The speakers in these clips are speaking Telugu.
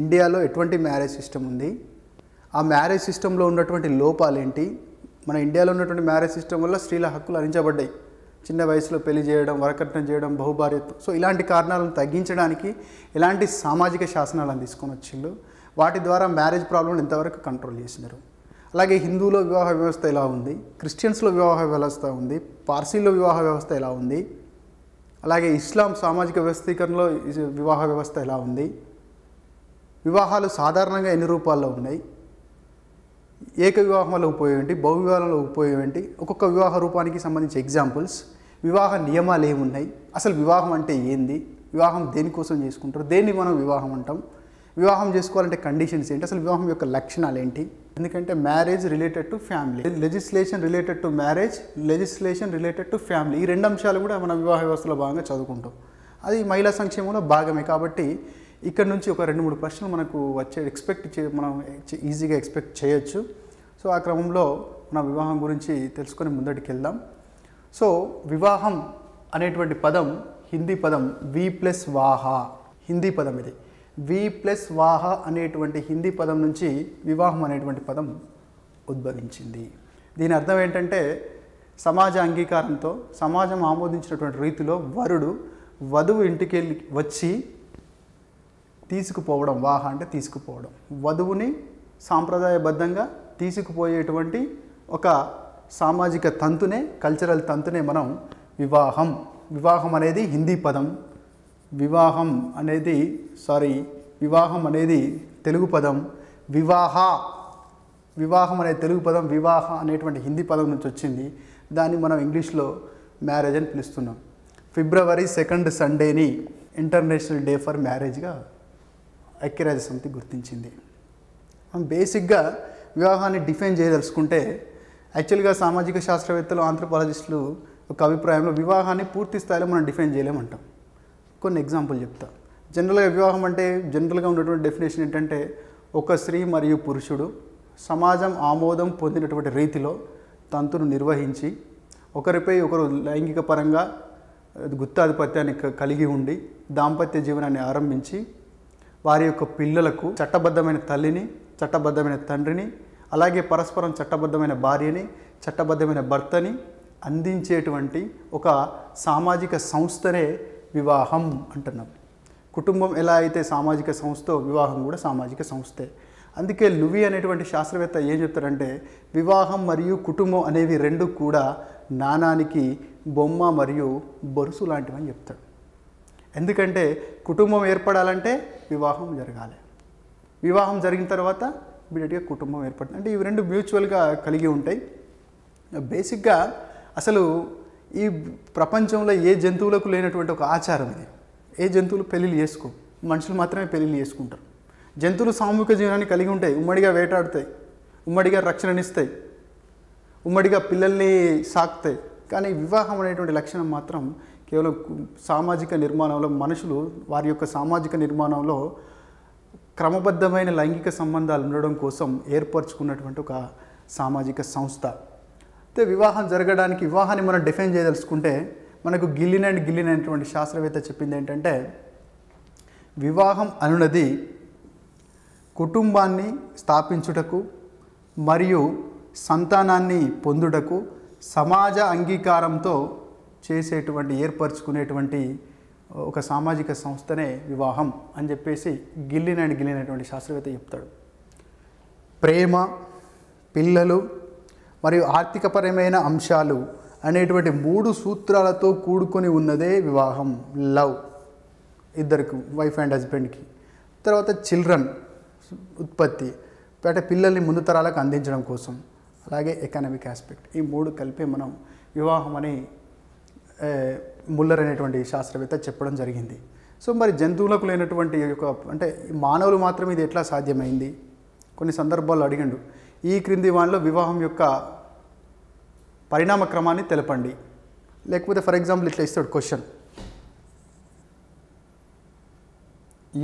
ఇండియాలో ఎటువంటి మ్యారేజ్ సిస్టమ్ ఉంది ఆ మ్యారేజ్ సిస్టంలో ఉన్నటువంటి లోపాలు ఏంటి మన ఇండియాలో ఉన్నటువంటి మ్యారేజ్ సిస్టమ్ వల్ల స్త్రీల హక్కులు అందించబడ్డాయి చిన్న వయసులో పెళ్లి చేయడం వరకట్నం చేయడం బహుభార్యత్వం సో ఇలాంటి కారణాలను తగ్గించడానికి ఎలాంటి సామాజిక శాసనాలను తీసుకొని వచ్చిళ్ళు వాటి ద్వారా మ్యారేజ్ ప్రాబ్లమ్ని ఎంతవరకు కంట్రోల్ చేసినారు అలాగే హిందువులో వివాహ వ్యవస్థ ఎలా ఉంది క్రిస్టియన్స్లో వివాహ వ్యవస్థ ఉంది పార్సీలో వివాహ వ్యవస్థ ఎలా ఉంది అలాగే ఇస్లాం సామాజిక వ్యవస్థీకరణలో వివాహ వ్యవస్థ ఎలా ఉంది వివాహాలు సాధారణంగా ఎన్ని రూపాల్లో ఉన్నాయి ఏక వివాహంలో ఉపయోగం బహు వివాహంలో ఉపయోగం ఏంటి ఒక్కొక్క వివాహ రూపానికి సంబంధించి ఎగ్జాంపుల్స్ వివాహ నియమాలు ఏమున్నాయి అసలు వివాహం అంటే ఏంది వివాహం దేనికోసం చేసుకుంటారు దేన్ని మనం వివాహం అంటాం వివాహం చేసుకోవాలంటే కండిషన్స్ ఏంటి అసలు వివాహం యొక్క లక్షణాలు ఏంటి ఎందుకంటే marriage related to family legislation related to marriage legislation related to family ఈ రెండు అంశాలు కూడా మనం వివాహ వ్యవస్థలో భాగంగా చదువుకుంటాం అది మహిళా సంక్షేమంలో భాగమే కాబట్టి ఇక్కడ నుంచి ఒక రెండు మూడు ప్రశ్నలు మనకు వచ్చే ఎక్స్పెక్ట్ చే మనం ఈజీగా ఎక్స్పెక్ట్ చేయొచ్చు సో ఆ క్రమంలో మన వివాహం గురించి తెలుసుకొని ముందటికి వెళ్దాం సో వివాహం అనేటువంటి పదం హిందీ పదం వి ప్లస్ వాహ హిందీ పదం ఇది వి ప్లస్ వాహ అనేటువంటి హిందీ పదం నుంచి వివాహం అనేటువంటి పదం ఉద్భవించింది దీని అర్థం ఏంటంటే సమాజ అంగీకారంతో సమాజం ఆమోదించినటువంటి రీతిలో వరుడు వధువు ఇంటికి వచ్చి తీసుకుపోవడం వాహ అంటే తీసుకుపోవడం వధువుని సాంప్రదాయబద్ధంగా తీసుకుపోయేటువంటి ఒక సామాజిక తంతునే కల్చరల్ తంతునే మనం వివాహం వివాహం అనేది హిందీ పదం వివాహం అనేది సారీ వివాహం అనేది తెలుగు పదం వివాహ వివాహం అనే తెలుగు పదం వివాహ అనేటువంటి హిందీ పదం నుంచి వచ్చింది దాన్ని మనం ఇంగ్లీష్లో మ్యారేజ్ అని పిలుస్తున్నాం ఫిబ్రవరి సెకండ్ సండేని ఇంటర్నేషనల్ డే ఫర్ మ్యారేజ్గా ఐక్యరాజ్య సమితి గుర్తించింది మనం బేసిక్గా వివాహాన్ని డిఫైన్ చేయదలుచుకుంటే యాక్చువల్గా సామాజిక శాస్త్రవేత్తలు ఆంథ్రపాలజిస్టులు ఒక అభిప్రాయంలో వివాహాన్ని పూర్తి స్థాయిలో మనం డిఫైన్ చేయలేమంటాం కొన్ని ఎగ్జాంపుల్ చెప్తా జనరల్గా వివాహం అంటే జనరల్గా ఉన్నటువంటి డెఫినేషన్ ఏంటంటే ఒక స్త్రీ మరియు పురుషుడు సమాజం ఆమోదం పొందినటువంటి రీతిలో తంతును నిర్వహించి ఒకరిపై ఒకరు లైంగిక పరంగా గుత్తాధిపత్యాన్ని కలిగి ఉండి దాంపత్య జీవనాన్ని ఆరంభించి వారి యొక్క పిల్లలకు చట్టబద్ధమైన తల్లిని చట్టబద్ధమైన తండ్రిని అలాగే పరస్పరం చట్టబద్ధమైన భార్యని చట్టబద్ధమైన భర్తని అందించేటువంటి ఒక సామాజిక సంస్థనే వివాహం అంటున్నాం కుటుంబం ఎలా అయితే సామాజిక సంస్థ వివాహం కూడా సామాజిక సంస్థే అందుకే లువి అనేటువంటి శాస్త్రవేత్త ఏం చెప్తారంటే వివాహం మరియు కుటుంబం అనేవి రెండు కూడా నాణానికి బొమ్మ మరియు బొరుసు లాంటివని చెప్తాడు ఎందుకంటే కుటుంబం ఏర్పడాలంటే వివాహం జరగాలి వివాహం జరిగిన తర్వాత ఇమీడియట్గా కుటుంబం ఏర్పడుతుంది అంటే ఇవి రెండు మ్యూచువల్గా కలిగి ఉంటాయి బేసిక్గా అసలు ఈ ప్రపంచంలో ఏ జంతువులకు లేనటువంటి ఒక ఆచారం ఇది ఏ జంతువులు పెళ్ళిళ్ళు చేసుకో మనుషులు మాత్రమే పెళ్ళిళ్ళు చేసుకుంటారు జంతువులు సామూహిక జీవనాన్ని కలిగి ఉంటాయి ఉమ్మడిగా వేటాడుతాయి ఉమ్మడిగా రక్షణనిస్తాయి ఉమ్మడిగా పిల్లల్ని సాకుతాయి కానీ వివాహం అనేటువంటి లక్షణం మాత్రం కేవలం సామాజిక నిర్మాణంలో మనుషులు వారి యొక్క సామాజిక నిర్మాణంలో క్రమబద్ధమైన లైంగిక సంబంధాలు ఉండడం కోసం ఏర్పరచుకున్నటువంటి ఒక సామాజిక సంస్థ అయితే వివాహం జరగడానికి వివాహాన్ని మనం డిఫైన్ చేయదలుచుకుంటే మనకు గిల్లిన అండ్ గిల్లిన అనేటువంటి శాస్త్రవేత్త చెప్పింది ఏంటంటే వివాహం అనున్నది కుటుంబాన్ని స్థాపించుటకు మరియు సంతానాన్ని పొందుటకు సమాజ అంగీకారంతో చేసేటువంటి ఏర్పరచుకునేటువంటి ఒక సామాజిక సంస్థనే వివాహం అని చెప్పేసి అండ్ గిల్లినటువంటి శాస్త్రవేత్త చెప్తాడు ప్రేమ పిల్లలు మరియు ఆర్థికపరమైన అంశాలు అనేటువంటి మూడు సూత్రాలతో కూడుకొని ఉన్నదే వివాహం లవ్ ఇద్దరికి వైఫ్ అండ్ హస్బెండ్కి తర్వాత చిల్డ్రన్ ఉత్పత్తి అంటే పిల్లల్ని ముందు తరాలకు అందించడం కోసం అలాగే ఎకనామిక్ ఆస్పెక్ట్ ఈ మూడు కలిపి మనం వివాహం అని ముల్లర్ అనేటువంటి శాస్త్రవేత్త చెప్పడం జరిగింది సో మరి జంతువులకు లేనటువంటి యొక్క అంటే మానవులు మాత్రమే ఇది ఎట్లా సాధ్యమైంది కొన్ని సందర్భాల్లో అడిగండు ఈ క్రింది వానిలో వివాహం యొక్క పరిణామ క్రమాన్ని తెలపండి లేకపోతే ఫర్ ఎగ్జాంపుల్ ఇట్లా ఇస్తాడు క్వశ్చన్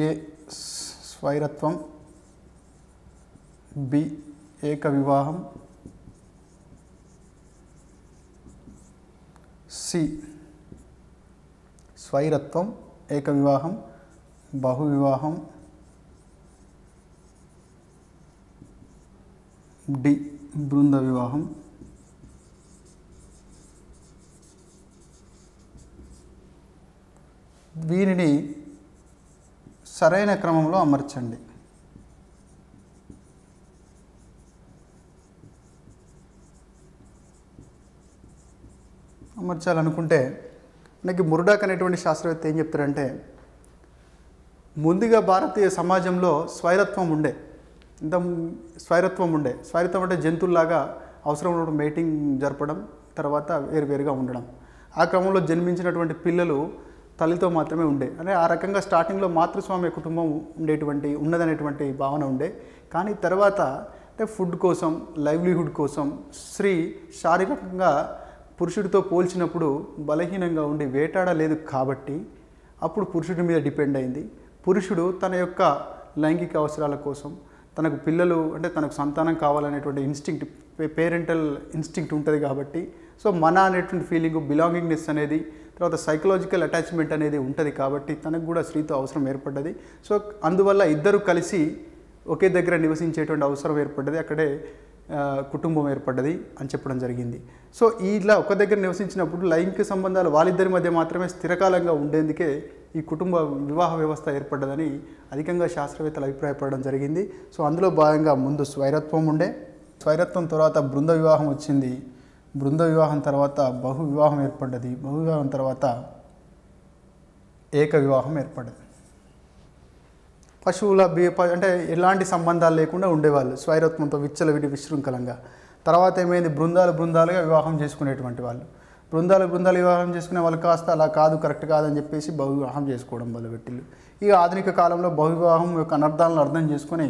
ఏ స్వైరత్వం బి ఏక వివాహం సి స్వైరత్వం ఏక వివాహం బహు వివాహం డి బృంద వివాహం దీనిని సరైన క్రమంలో అమర్చండి అమర్చాలనుకుంటే మనకి మురుడాక్ అనేటువంటి శాస్త్రవేత్త ఏం చెప్తారంటే ముందుగా భారతీయ సమాజంలో స్వైరత్వం ఉండే ఇంత స్వైరత్వం ఉండే స్వైరత్వం అంటే జంతువుల్లాగా అవసరం ఉన్నప్పుడు మేటింగ్ జరపడం తర్వాత వేరువేరుగా ఉండడం ఆ క్రమంలో జన్మించినటువంటి పిల్లలు తల్లితో మాత్రమే ఉండే అంటే ఆ రకంగా స్టార్టింగ్లో మాతృస్వామ్య కుటుంబం ఉండేటువంటి ఉన్నదనేటువంటి భావన ఉండే కానీ తర్వాత అంటే ఫుడ్ కోసం లైవ్లీహుడ్ కోసం స్త్రీ శారీరకంగా పురుషుడితో పోల్చినప్పుడు బలహీనంగా ఉండి వేటాడలేదు కాబట్టి అప్పుడు పురుషుడి మీద డిపెండ్ అయింది పురుషుడు తన యొక్క లైంగిక అవసరాల కోసం తనకు పిల్లలు అంటే తనకు సంతానం కావాలనేటువంటి ఇన్స్టింక్ట్ పేరెంటల్ ఇన్స్టింక్ట్ ఉంటుంది కాబట్టి సో మన అనేటువంటి ఫీలింగ్ బిలాంగింగ్నెస్ అనేది తర్వాత సైకలాజికల్ అటాచ్మెంట్ అనేది ఉంటుంది కాబట్టి తనకు కూడా స్త్రీతో అవసరం ఏర్పడ్డది సో అందువల్ల ఇద్దరు కలిసి ఒకే దగ్గర నివసించేటువంటి అవసరం ఏర్పడ్డది అక్కడే కుటుంబం ఏర్పడ్డది అని చెప్పడం జరిగింది సో ఇలా ఒక దగ్గర నివసించినప్పుడు లైంగిక సంబంధాలు వాళ్ళిద్దరి మధ్య మాత్రమే స్థిరకాలంగా ఉండేందుకే ఈ కుటుంబ వివాహ వ్యవస్థ ఏర్పడ్డదని అధికంగా శాస్త్రవేత్తలు అభిప్రాయపడడం జరిగింది సో అందులో భాగంగా ముందు స్వైరత్వం ఉండే స్వైరత్వం తర్వాత బృంద వివాహం వచ్చింది బృంద వివాహం తర్వాత బహు వివాహం ఏర్పడ్డది బహు వివాహం తర్వాత ఏక వివాహం ఏర్పడ్డది పశువుల అంటే ఎలాంటి సంబంధాలు లేకుండా ఉండేవాళ్ళు స్వైరత్వంతో విడి విశృంఖలంగా తర్వాత ఏమైంది బృందాలు బృందాలుగా వివాహం చేసుకునేటువంటి వాళ్ళు బృందాలు బృందాలు వివాహం చేసుకునే వాళ్ళు కాస్త అలా కాదు కరెక్ట్ కాదని చెప్పేసి బహువివాహం చేసుకోవడం మొదలుపెట్టిళ్ళు ఈ ఆధునిక కాలంలో బహువివాహం యొక్క అనర్థాలను అర్థం చేసుకుని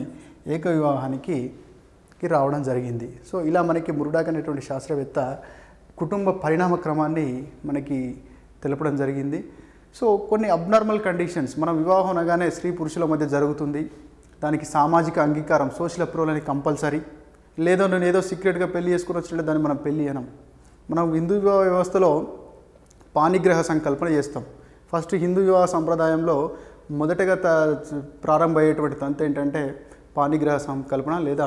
ఏక వివాహానికి రావడం జరిగింది సో ఇలా మనకి మురుడాక్ అనేటువంటి శాస్త్రవేత్త కుటుంబ పరిణామ క్రమాన్ని మనకి తెలపడం జరిగింది సో కొన్ని అబ్నార్మల్ కండిషన్స్ మన వివాహం అనగానే స్త్రీ పురుషుల మధ్య జరుగుతుంది దానికి సామాజిక అంగీకారం సోషల్ అప్రూవల్ అనేది కంపల్సరీ లేదో నేను ఏదో సీక్రెట్గా పెళ్లి చేసుకుని వచ్చినట్టు దాన్ని మనం పెళ్ళి అనం మనం హిందూ వివాహ వ్యవస్థలో పానిగ్రహ సంకల్పన చేస్తాం ఫస్ట్ హిందూ వివాహ సంప్రదాయంలో మొదటగా త అయ్యేటువంటి తంత ఏంటంటే పానిగ్రహ సంకల్పన లేదా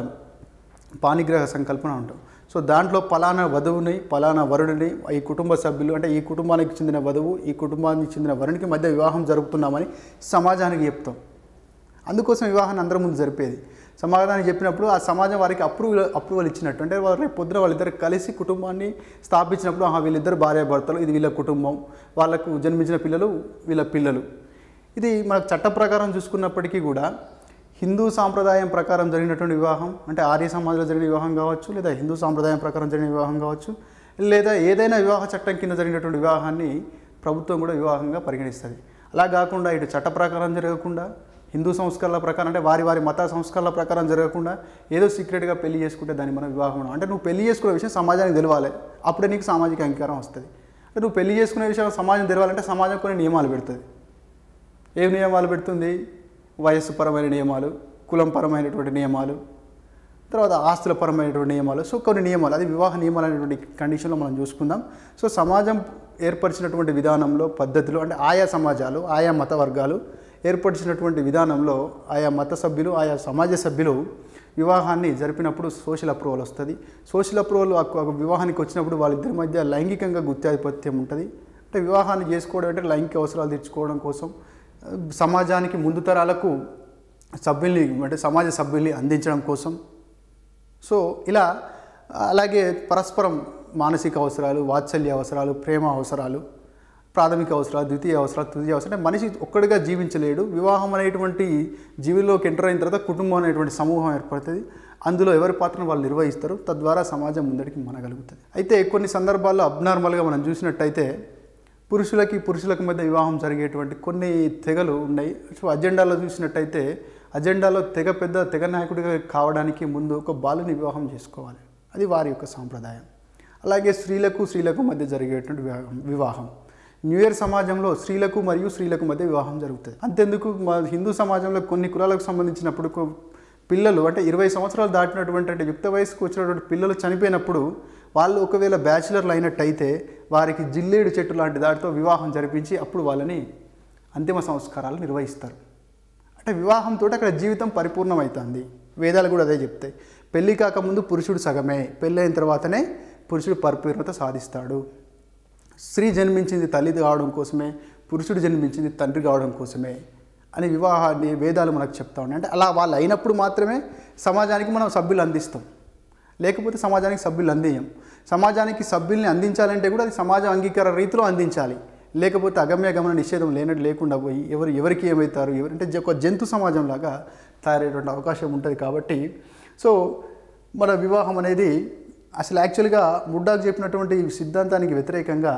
పానిగ్రహ సంకల్పన ఉంటాం సో దాంట్లో పలానా వధువుని పలానా వరుడిని ఈ కుటుంబ సభ్యులు అంటే ఈ కుటుంబానికి చెందిన వధువు ఈ కుటుంబానికి చెందిన వరునికి మధ్య వివాహం జరుపుతున్నామని సమాజానికి చెప్తాం అందుకోసం వివాహాన్ని అందరి ముందు జరిపేది సమాజానికి చెప్పినప్పుడు ఆ సమాజం వారికి అప్రూవల్ అప్రూవల్ ఇచ్చినట్టు అంటే వారు రేపు పొద్దున వాళ్ళిద్దరు కలిసి కుటుంబాన్ని స్థాపించినప్పుడు ఆ వీళ్ళిద్దరు భార్యాభర్తలు ఇది వీళ్ళ కుటుంబం వాళ్ళకు జన్మించిన పిల్లలు వీళ్ళ పిల్లలు ఇది మనకు చట్ట ప్రకారం చూసుకున్నప్పటికీ కూడా హిందూ సాంప్రదాయం ప్రకారం జరిగినటువంటి వివాహం అంటే ఆర్య సమాజంలో జరిగిన వివాహం కావచ్చు లేదా హిందూ సాంప్రదాయం ప్రకారం జరిగిన వివాహం కావచ్చు లేదా ఏదైనా వివాహ చట్టం కింద జరిగినటువంటి వివాహాన్ని ప్రభుత్వం కూడా వివాహంగా పరిగణిస్తుంది అలా కాకుండా ఇటు చట్ట ప్రకారం జరగకుండా హిందూ సంస్కరణల ప్రకారం అంటే వారి వారి మత సంస్కరణల ప్రకారం జరగకుండా ఏదో సీక్రెట్గా పెళ్లి చేసుకుంటే దాన్ని మనం వివాహం అంటే నువ్వు పెళ్లి చేసుకునే విషయం సమాజానికి తెలియాలి అప్పుడే నీకు సామాజిక అంగీకారం వస్తుంది అంటే నువ్వు పెళ్లి చేసుకునే విషయం సమాజం తెలియాలంటే సమాజం కొన్ని నియమాలు పెడుతుంది ఏ నియమాలు పెడుతుంది వయస్సుపరమైన నియమాలు కులంపరమైనటువంటి నియమాలు తర్వాత ఆస్తుల పరమైనటువంటి నియమాలు సో కొన్ని నియమాలు అది వివాహ నియమాలు అనేటువంటి కండిషన్లో మనం చూసుకుందాం సో సమాజం ఏర్పరిచినటువంటి విధానంలో పద్ధతులు అంటే ఆయా సమాజాలు ఆయా మత వర్గాలు ఏర్పరిచినటువంటి విధానంలో ఆయా మత సభ్యులు ఆయా సమాజ సభ్యులు వివాహాన్ని జరిపినప్పుడు సోషల్ అప్రూవల్ వస్తుంది సోషల్ అప్రూవల్ వివాహానికి వచ్చినప్పుడు వాళ్ళిద్దరి మధ్య లైంగికంగా గుత్యాధిపత్యం ఉంటుంది అంటే వివాహాన్ని చేసుకోవడం అంటే లైంగిక అవసరాలు తీర్చుకోవడం కోసం సమాజానికి ముందు తరాలకు సభ్యుల్ని అంటే సమాజ సభ్యుల్ని అందించడం కోసం సో ఇలా అలాగే పరస్పరం మానసిక అవసరాలు వాత్సల్య అవసరాలు ప్రేమ అవసరాలు ప్రాథమిక అవసరాలు ద్వితీయ అవసరాలు తృతీయ అవసరాలు మనిషి ఒక్కడిగా జీవించలేడు వివాహం అనేటువంటి జీవిలోకి ఎంటర్ అయిన తర్వాత కుటుంబం అనేటువంటి సమూహం ఏర్పడుతుంది అందులో ఎవరి పాత్రను వాళ్ళు నిర్వహిస్తారు తద్వారా సమాజం ముందడికి మనగలుగుతుంది అయితే కొన్ని సందర్భాల్లో అబ్నార్మల్గా మనం చూసినట్టయితే పురుషులకి పురుషులకు మధ్య వివాహం జరిగేటువంటి కొన్ని తెగలు ఉన్నాయి సో అజెండాలో చూసినట్టయితే అజెండాలో తెగ పెద్ద తెగ నాయకుడిగా కావడానికి ముందు ఒక బాలుని వివాహం చేసుకోవాలి అది వారి యొక్క సాంప్రదాయం అలాగే స్త్రీలకు స్త్రీలకు మధ్య జరిగేటువంటి వివాహం వివాహం న్యూ ఇయర్ సమాజంలో స్త్రీలకు మరియు స్త్రీలకు మధ్య వివాహం జరుగుతుంది అంతెందుకు మా హిందూ సమాజంలో కొన్ని కులాలకు సంబంధించినప్పుడు పిల్లలు అంటే ఇరవై సంవత్సరాలు దాటినటువంటి అంటే యుక్త వయసుకు వచ్చినటువంటి పిల్లలు చనిపోయినప్పుడు వాళ్ళు ఒకవేళ బ్యాచిలర్లు అయినట్టయితే వారికి జిల్లేడు చెట్టు లాంటి దాటితో వివాహం జరిపించి అప్పుడు వాళ్ళని అంతిమ సంస్కారాలు నిర్వహిస్తారు అంటే వివాహంతో అక్కడ జీవితం పరిపూర్ణమవుతుంది వేదాలు కూడా అదే చెప్తాయి పెళ్ళి కాకముందు పురుషుడు సగమే పెళ్ళైన తర్వాతనే పురుషుడు పరిపూర్ణత సాధిస్తాడు స్త్రీ జన్మించింది తల్లి కావడం కోసమే పురుషుడు జన్మించింది తండ్రి కావడం కోసమే అని వివాహాన్ని వేదాలు మనకు చెప్తా ఉన్నాయి అంటే అలా వాళ్ళు అయినప్పుడు మాత్రమే సమాజానికి మనం సభ్యులు అందిస్తాం లేకపోతే సమాజానికి సభ్యులు అందించం సమాజానికి సభ్యుల్ని అందించాలంటే కూడా అది సమాజ అంగీకార రీతిలో అందించాలి లేకపోతే అగమ్య గమన నిషేధం లేనట్టు లేకుండా పోయి ఎవరు ఎవరికి ఏమవుతారు ఎవరంటే ఒక జంతు సమాజంలాగా తయారయ్యేటువంటి అవకాశం ఉంటుంది కాబట్టి సో మన వివాహం అనేది అసలు యాక్చువల్గా ముడ్డాకు చెప్పినటువంటి సిద్ధాంతానికి వ్యతిరేకంగా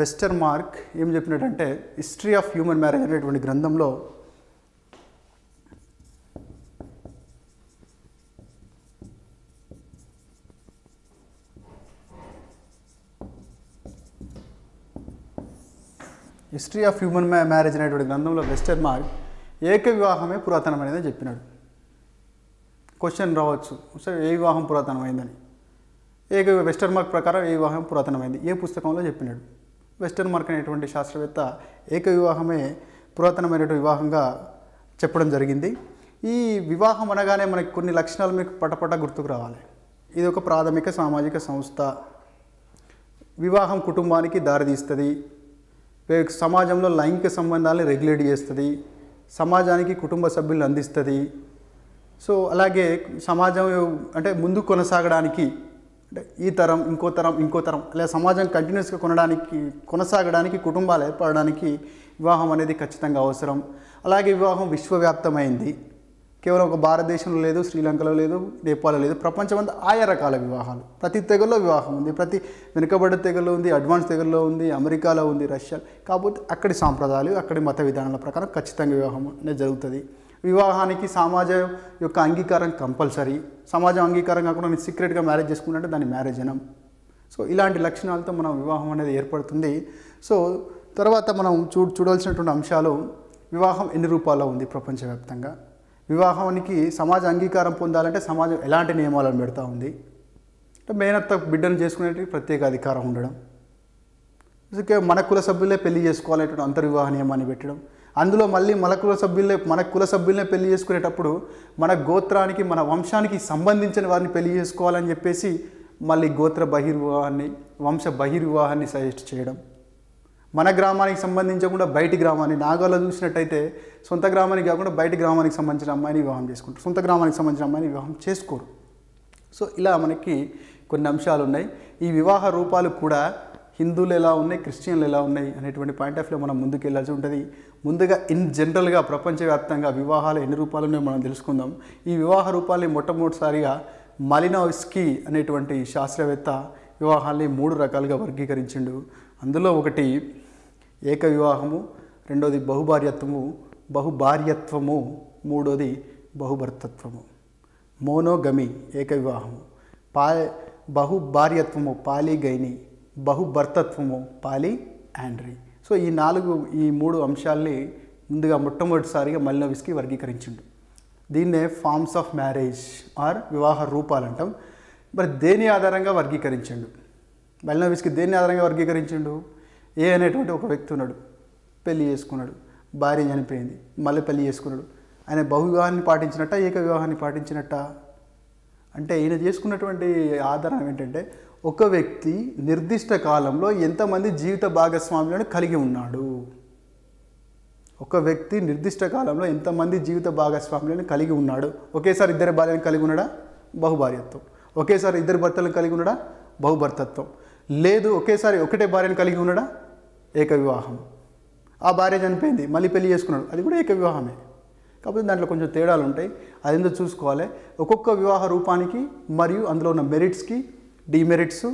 వెస్టర్న్ మార్క్ ఏం చెప్పినట్టంటే హిస్టరీ ఆఫ్ హ్యూమన్ మ్యారేజ్ అనేటువంటి గ్రంథంలో హిస్టరీ ఆఫ్ హ్యూమన్ మ్యారేజ్ అనేటువంటి గ్రంథంలో వెస్టర్ మార్క్ ఏక వివాహమే పురాతనమైనదని చెప్పినాడు క్వశ్చన్ రావచ్చు సార్ ఏ వివాహం పురాతనమైందని ఏక వెస్టర్ మార్క్ ప్రకారం ఏ వివాహం పురాతనమైంది ఏ పుస్తకంలో చెప్పినాడు వెస్టర్న్ మార్క్ అనేటువంటి శాస్త్రవేత్త ఏక వివాహమే పురాతనమైనటువంటి వివాహంగా చెప్పడం జరిగింది ఈ వివాహం అనగానే మనకి కొన్ని లక్షణాలు మీకు పటపట గుర్తుకు రావాలి ఇది ఒక ప్రాథమిక సామాజిక సంస్థ వివాహం కుటుంబానికి దారితీస్తుంది సమాజంలో లైంగిక సంబంధాలను రెగ్యులేట్ చేస్తుంది సమాజానికి కుటుంబ సభ్యులను అందిస్తుంది సో అలాగే సమాజం అంటే ముందు కొనసాగడానికి అంటే ఈ తరం ఇంకో తరం ఇంకో తరం అలా సమాజం కంటిన్యూస్గా కొనడానికి కొనసాగడానికి కుటుంబాలు ఏర్పడడానికి వివాహం అనేది ఖచ్చితంగా అవసరం అలాగే వివాహం విశ్వవ్యాప్తమైంది కేవలం ఒక భారతదేశంలో లేదు శ్రీలంకలో లేదు నేపాల్లో లేదు ప్రపంచమంతా ఆయా రకాల వివాహాలు ప్రతి తెగల్లో వివాహం ఉంది ప్రతి వెనుకబడ్డ తెగల్లో ఉంది అడ్వాన్స్ తెగల్లో ఉంది అమెరికాలో ఉంది రష్యా కాకపోతే అక్కడి సాంప్రదాయాలు అక్కడి మత విధానాల ప్రకారం ఖచ్చితంగా వివాహం అనేది జరుగుతుంది వివాహానికి సమాజం యొక్క అంగీకారం కంపల్సరీ సమాజం అంగీకారం కాకుండా నేను సీక్రెట్గా మ్యారేజ్ చేసుకుంటే దాన్ని మ్యారేజ్ అనం సో ఇలాంటి లక్షణాలతో మనం వివాహం అనేది ఏర్పడుతుంది సో తర్వాత మనం చూ చూడాల్సినటువంటి అంశాలు వివాహం ఎన్ని రూపాల్లో ఉంది ప్రపంచవ్యాప్తంగా వివాహానికి సమాజ అంగీకారం పొందాలంటే సమాజం ఎలాంటి నియమాలను పెడతా ఉంది అంటే మేనత్త బిడ్డను చేసుకునే ప్రత్యేక అధికారం ఉండడం మన కుల సభ్యులే పెళ్లి చేసుకోవాలనేటువంటి అంతర్వివాహ నియమాన్ని పెట్టడం అందులో మళ్ళీ మన కుల సభ్యులే మన కుల సభ్యులనే పెళ్లి చేసుకునేటప్పుడు మన గోత్రానికి మన వంశానికి సంబంధించిన వారిని పెళ్లి చేసుకోవాలని చెప్పేసి మళ్ళీ గోత్ర బహిర్వివాహాన్ని వంశ బహిర్వివాహాన్ని సజెస్ట్ చేయడం మన గ్రామానికి సంబంధించకుండా బయటి గ్రామాన్ని నాగాలో చూసినట్టయితే సొంత గ్రామానికి కాకుండా బయటి గ్రామానికి సంబంధించిన అమ్మాయిని వివాహం చేసుకుంటారు సొంత గ్రామానికి సంబంధించిన అమ్మాయిని వివాహం చేసుకోరు సో ఇలా మనకి కొన్ని అంశాలు ఉన్నాయి ఈ వివాహ రూపాలు కూడా హిందువులు ఎలా ఉన్నాయి క్రిస్టియన్లు ఎలా ఉన్నాయి అనేటువంటి పాయింట్ ఆఫ్ వ్యూ మనం ముందుకు వెళ్ళాల్సి ఉంటుంది ముందుగా ఇన్ జనరల్గా ప్రపంచవ్యాప్తంగా వివాహాలు ఎన్ని రూపాలు ఉన్నాయో మనం తెలుసుకుందాం ఈ వివాహ రూపాలని మొట్టమొదటిసారిగా మలినోస్కి అనేటువంటి శాస్త్రవేత్త వివాహాల్ని మూడు రకాలుగా వర్గీకరించిండు అందులో ఒకటి ఏక వివాహము రెండోది బహుభార్యత్వము బహుభార్యత్వము మూడోది బహుభర్తత్వము మోనోగమి ఏక వివాహము పా బహుభార్యత్వము పాలిగైని బహుభర్తత్వము పాలి యాండ్రీ సో ఈ నాలుగు ఈ మూడు అంశాల్ని ముందుగా మొట్టమొదటిసారిగా మల్నోవిస్కి వర్గీకరించిండు దీన్నే ఫార్మ్స్ ఆఫ్ మ్యారేజ్ ఆర్ వివాహ రూపాలు అంటాం మరి దేని ఆధారంగా వర్గీకరించండు మల్నోవిస్కి దేని ఆధారంగా వర్గీకరించండు ఏ అనేటువంటి ఒక వ్యక్తి ఉన్నాడు పెళ్లి చేసుకున్నాడు భార్య చనిపోయింది మళ్ళీ పెళ్లి చేసుకున్నాడు ఆయన బహువివాహాన్ని పాటించినట్ట ఏక వివాహాన్ని పాటించినట్ట అంటే ఈయన చేసుకున్నటువంటి ఆధారం ఏంటంటే ఒక వ్యక్తి నిర్దిష్ట కాలంలో ఎంతమంది జీవిత భాగస్వాములను కలిగి ఉన్నాడు ఒక వ్యక్తి నిర్దిష్ట కాలంలో ఎంతమంది జీవిత భాగస్వాములను కలిగి ఉన్నాడు ఒకేసారి ఇద్దరు భార్యను కలిగి ఉన్నాడా బహుభార్యత్వం ఒకేసారి ఇద్దరు భర్తలను కలిగి ఉన్నాడా బహుభర్తత్వం లేదు ఒకేసారి ఒకటే భార్యను కలిగి ఉన్నాడా ఏక వివాహం ఆ భార్య చనిపోయింది మళ్ళీ పెళ్లి చేసుకున్నాడు అది కూడా ఏక వివాహమే కాకపోతే దాంట్లో కొంచెం తేడాలు ఉంటాయి అది ఎందుకు చూసుకోవాలి ఒక్కొక్క వివాహ రూపానికి మరియు అందులో ఉన్న మెరిట్స్కి డిమెరిట్స్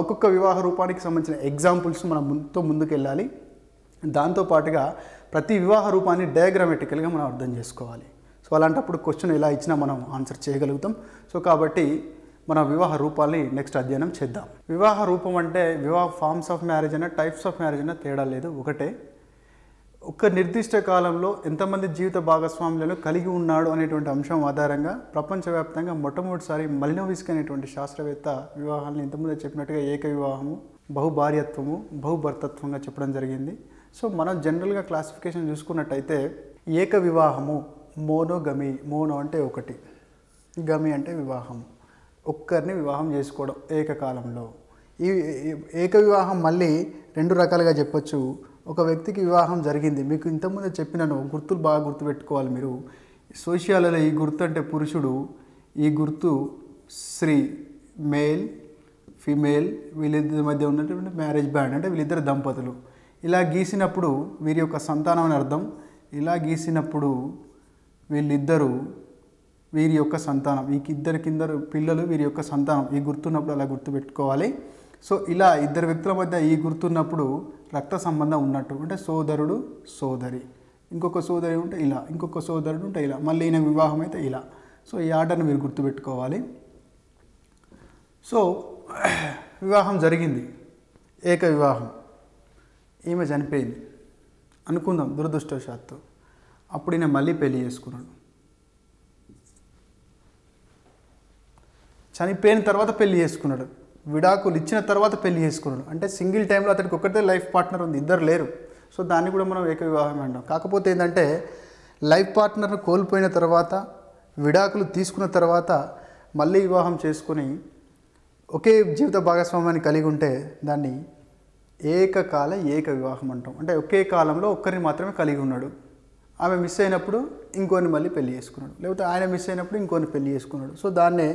ఒక్కొక్క వివాహ రూపానికి సంబంధించిన ఎగ్జాంపుల్స్ మనం ముందుతో ముందుకెళ్ళాలి దాంతోపాటుగా ప్రతి వివాహ రూపాన్ని డయాగ్రామెటికల్గా మనం అర్థం చేసుకోవాలి సో అలాంటప్పుడు క్వశ్చన్ ఎలా ఇచ్చినా మనం ఆన్సర్ చేయగలుగుతాం సో కాబట్టి మన వివాహ రూపాల్ని నెక్స్ట్ అధ్యయనం చేద్దాం వివాహ రూపం అంటే వివాహ ఫార్మ్స్ ఆఫ్ మ్యారేజ్ అయినా టైప్స్ ఆఫ్ మ్యారేజ్ అయినా తేడా లేదు ఒకటే ఒక నిర్దిష్ట కాలంలో ఎంతమంది జీవిత భాగస్వాములను కలిగి ఉన్నాడు అనేటువంటి అంశం ఆధారంగా ప్రపంచవ్యాప్తంగా మొట్టమొదటిసారి మలినోవిస్క్ అనేటువంటి శాస్త్రవేత్త వివాహాలను ఎంతమంది చెప్పినట్టుగా ఏక వివాహము బహుభార్యత్వము బహుభర్తత్వంగా చెప్పడం జరిగింది సో మనం జనరల్గా క్లాసిఫికేషన్ చూసుకున్నట్టయితే ఏక వివాహము మోనోగమి మోనో అంటే ఒకటి గమి అంటే వివాహము ఒక్కరిని వివాహం చేసుకోవడం ఏకకాలంలో ఈ ఏక వివాహం మళ్ళీ రెండు రకాలుగా చెప్పొచ్చు ఒక వ్యక్తికి వివాహం జరిగింది మీకు ఇంతకుముందు చెప్పినాను గుర్తులు బాగా గుర్తుపెట్టుకోవాలి మీరు సోషియాలలో ఈ గుర్తు అంటే పురుషుడు ఈ గుర్తు స్త్రీ మేల్ ఫీమేల్ వీళ్ళిద్దరి మధ్య ఉన్నటువంటి మ్యారేజ్ బ్యాండ్ అంటే వీళ్ళిద్దరు దంపతులు ఇలా గీసినప్పుడు వీరి యొక్క సంతానం అని అర్థం ఇలా గీసినప్పుడు వీళ్ళిద్దరూ వీరి యొక్క సంతానం వీకిద్దరి కింద పిల్లలు వీరి యొక్క సంతానం ఈ గుర్తున్నప్పుడు అలా గుర్తుపెట్టుకోవాలి సో ఇలా ఇద్దరు వ్యక్తుల మధ్య ఈ గుర్తున్నప్పుడు రక్త సంబంధం ఉన్నట్టు అంటే సోదరుడు సోదరి ఇంకొక సోదరి ఉంటే ఇలా ఇంకొక సోదరుడు ఉంటే ఇలా మళ్ళీ ఈయన వివాహం అయితే ఇలా సో ఈ ఆర్డర్ని మీరు గుర్తుపెట్టుకోవాలి సో వివాహం జరిగింది ఏక వివాహం ఈమె చనిపోయింది అనుకుందాం దురదృష్టవశాత్తు అప్పుడు ఈయన మళ్ళీ పెళ్లి చేసుకున్నాడు చనిపోయిన తర్వాత పెళ్లి చేసుకున్నాడు విడాకులు ఇచ్చిన తర్వాత పెళ్లి చేసుకున్నాడు అంటే సింగిల్ టైంలో అతడికి ఒక్కడితే లైఫ్ పార్ట్నర్ ఉంది ఇద్దరు లేరు సో దాన్ని కూడా మనం ఏక వివాహం అంటాం కాకపోతే ఏంటంటే లైఫ్ పార్ట్నర్ను కోల్పోయిన తర్వాత విడాకులు తీసుకున్న తర్వాత మళ్ళీ వివాహం చేసుకుని ఒకే జీవిత భాగస్వామ్యాన్ని కలిగి ఉంటే దాన్ని ఏకకాల ఏక వివాహం అంటాం అంటే ఒకే కాలంలో ఒక్కరిని మాత్రమే కలిగి ఉన్నాడు ఆమె మిస్ అయినప్పుడు ఇంకోని మళ్ళీ పెళ్లి చేసుకున్నాడు లేకపోతే ఆయన మిస్ అయినప్పుడు ఇంకోని పెళ్లి చేసుకున్నాడు సో దాన్నే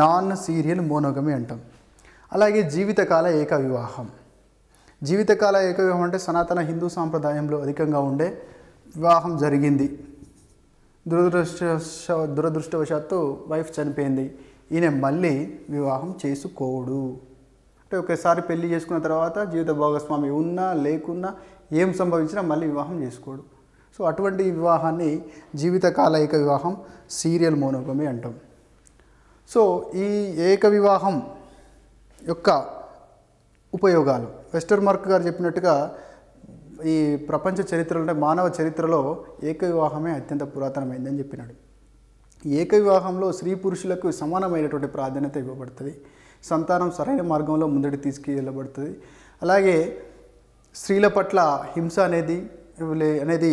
నాన్ సీరియల్ మోనోగమి అంటాం అలాగే జీవితకాల ఏక వివాహం జీవితకాల ఏక వివాహం అంటే సనాతన హిందూ సాంప్రదాయంలో అధికంగా ఉండే వివాహం జరిగింది దురదృష్ట దురదృష్టవశాత్తు వైఫ్ చనిపోయింది ఈయన మళ్ళీ వివాహం చేసుకోడు అంటే ఒకసారి పెళ్లి చేసుకున్న తర్వాత జీవిత భాగస్వామి ఉన్నా లేకున్నా ఏం సంభవించినా మళ్ళీ వివాహం చేసుకోడు సో అటువంటి వివాహాన్ని ఏక వివాహం సీరియల్ మోనోగమి అంటాం సో ఈ ఏక వివాహం యొక్క ఉపయోగాలు మార్క్ గారు చెప్పినట్టుగా ఈ ప్రపంచ చరిత్రలో మానవ చరిత్రలో ఏక వివాహమే అత్యంత పురాతనమైందని చెప్పినాడు ఏక వివాహంలో స్త్రీ పురుషులకు సమానమైనటువంటి ప్రాధాన్యత ఇవ్వబడుతుంది సంతానం సరైన మార్గంలో ముందడి తీసుకెళ్ళబడుతుంది అలాగే స్త్రీల పట్ల హింస అనేది అనేది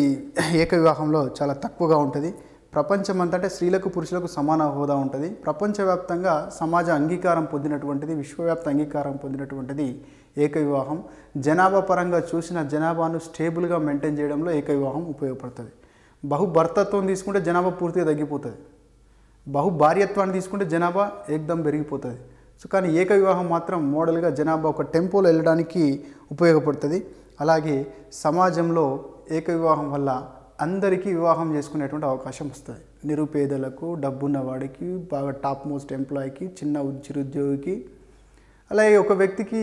ఏక వివాహంలో చాలా తక్కువగా ఉంటుంది ప్రపంచమంతటే స్త్రీలకు పురుషులకు సమాన హోదా ఉంటుంది ప్రపంచవ్యాప్తంగా సమాజ అంగీకారం పొందినటువంటిది విశ్వవ్యాప్త అంగీకారం పొందినటువంటిది ఏకవివాహం జనాభా పరంగా చూసిన జనాభాను స్టేబుల్గా మెయింటైన్ చేయడంలో ఏకవివాహం ఉపయోగపడుతుంది బహుభర్తత్వం తీసుకుంటే జనాభా పూర్తిగా తగ్గిపోతుంది బహుభార్యత్వాన్ని తీసుకుంటే జనాభా ఏకదం పెరిగిపోతుంది సో కానీ ఏకవివాహం మాత్రం మోడల్గా జనాభా ఒక టెంపోలో వెళ్ళడానికి ఉపయోగపడుతుంది అలాగే సమాజంలో ఏకవివాహం వల్ల అందరికీ వివాహం చేసుకునేటువంటి అవకాశం వస్తుంది నిరుపేదలకు డబ్బున్న వాడికి బాగా టాప్ మోస్ట్ ఎంప్లాయీకి చిన్న చిరుద్యోగికి అలాగే ఒక వ్యక్తికి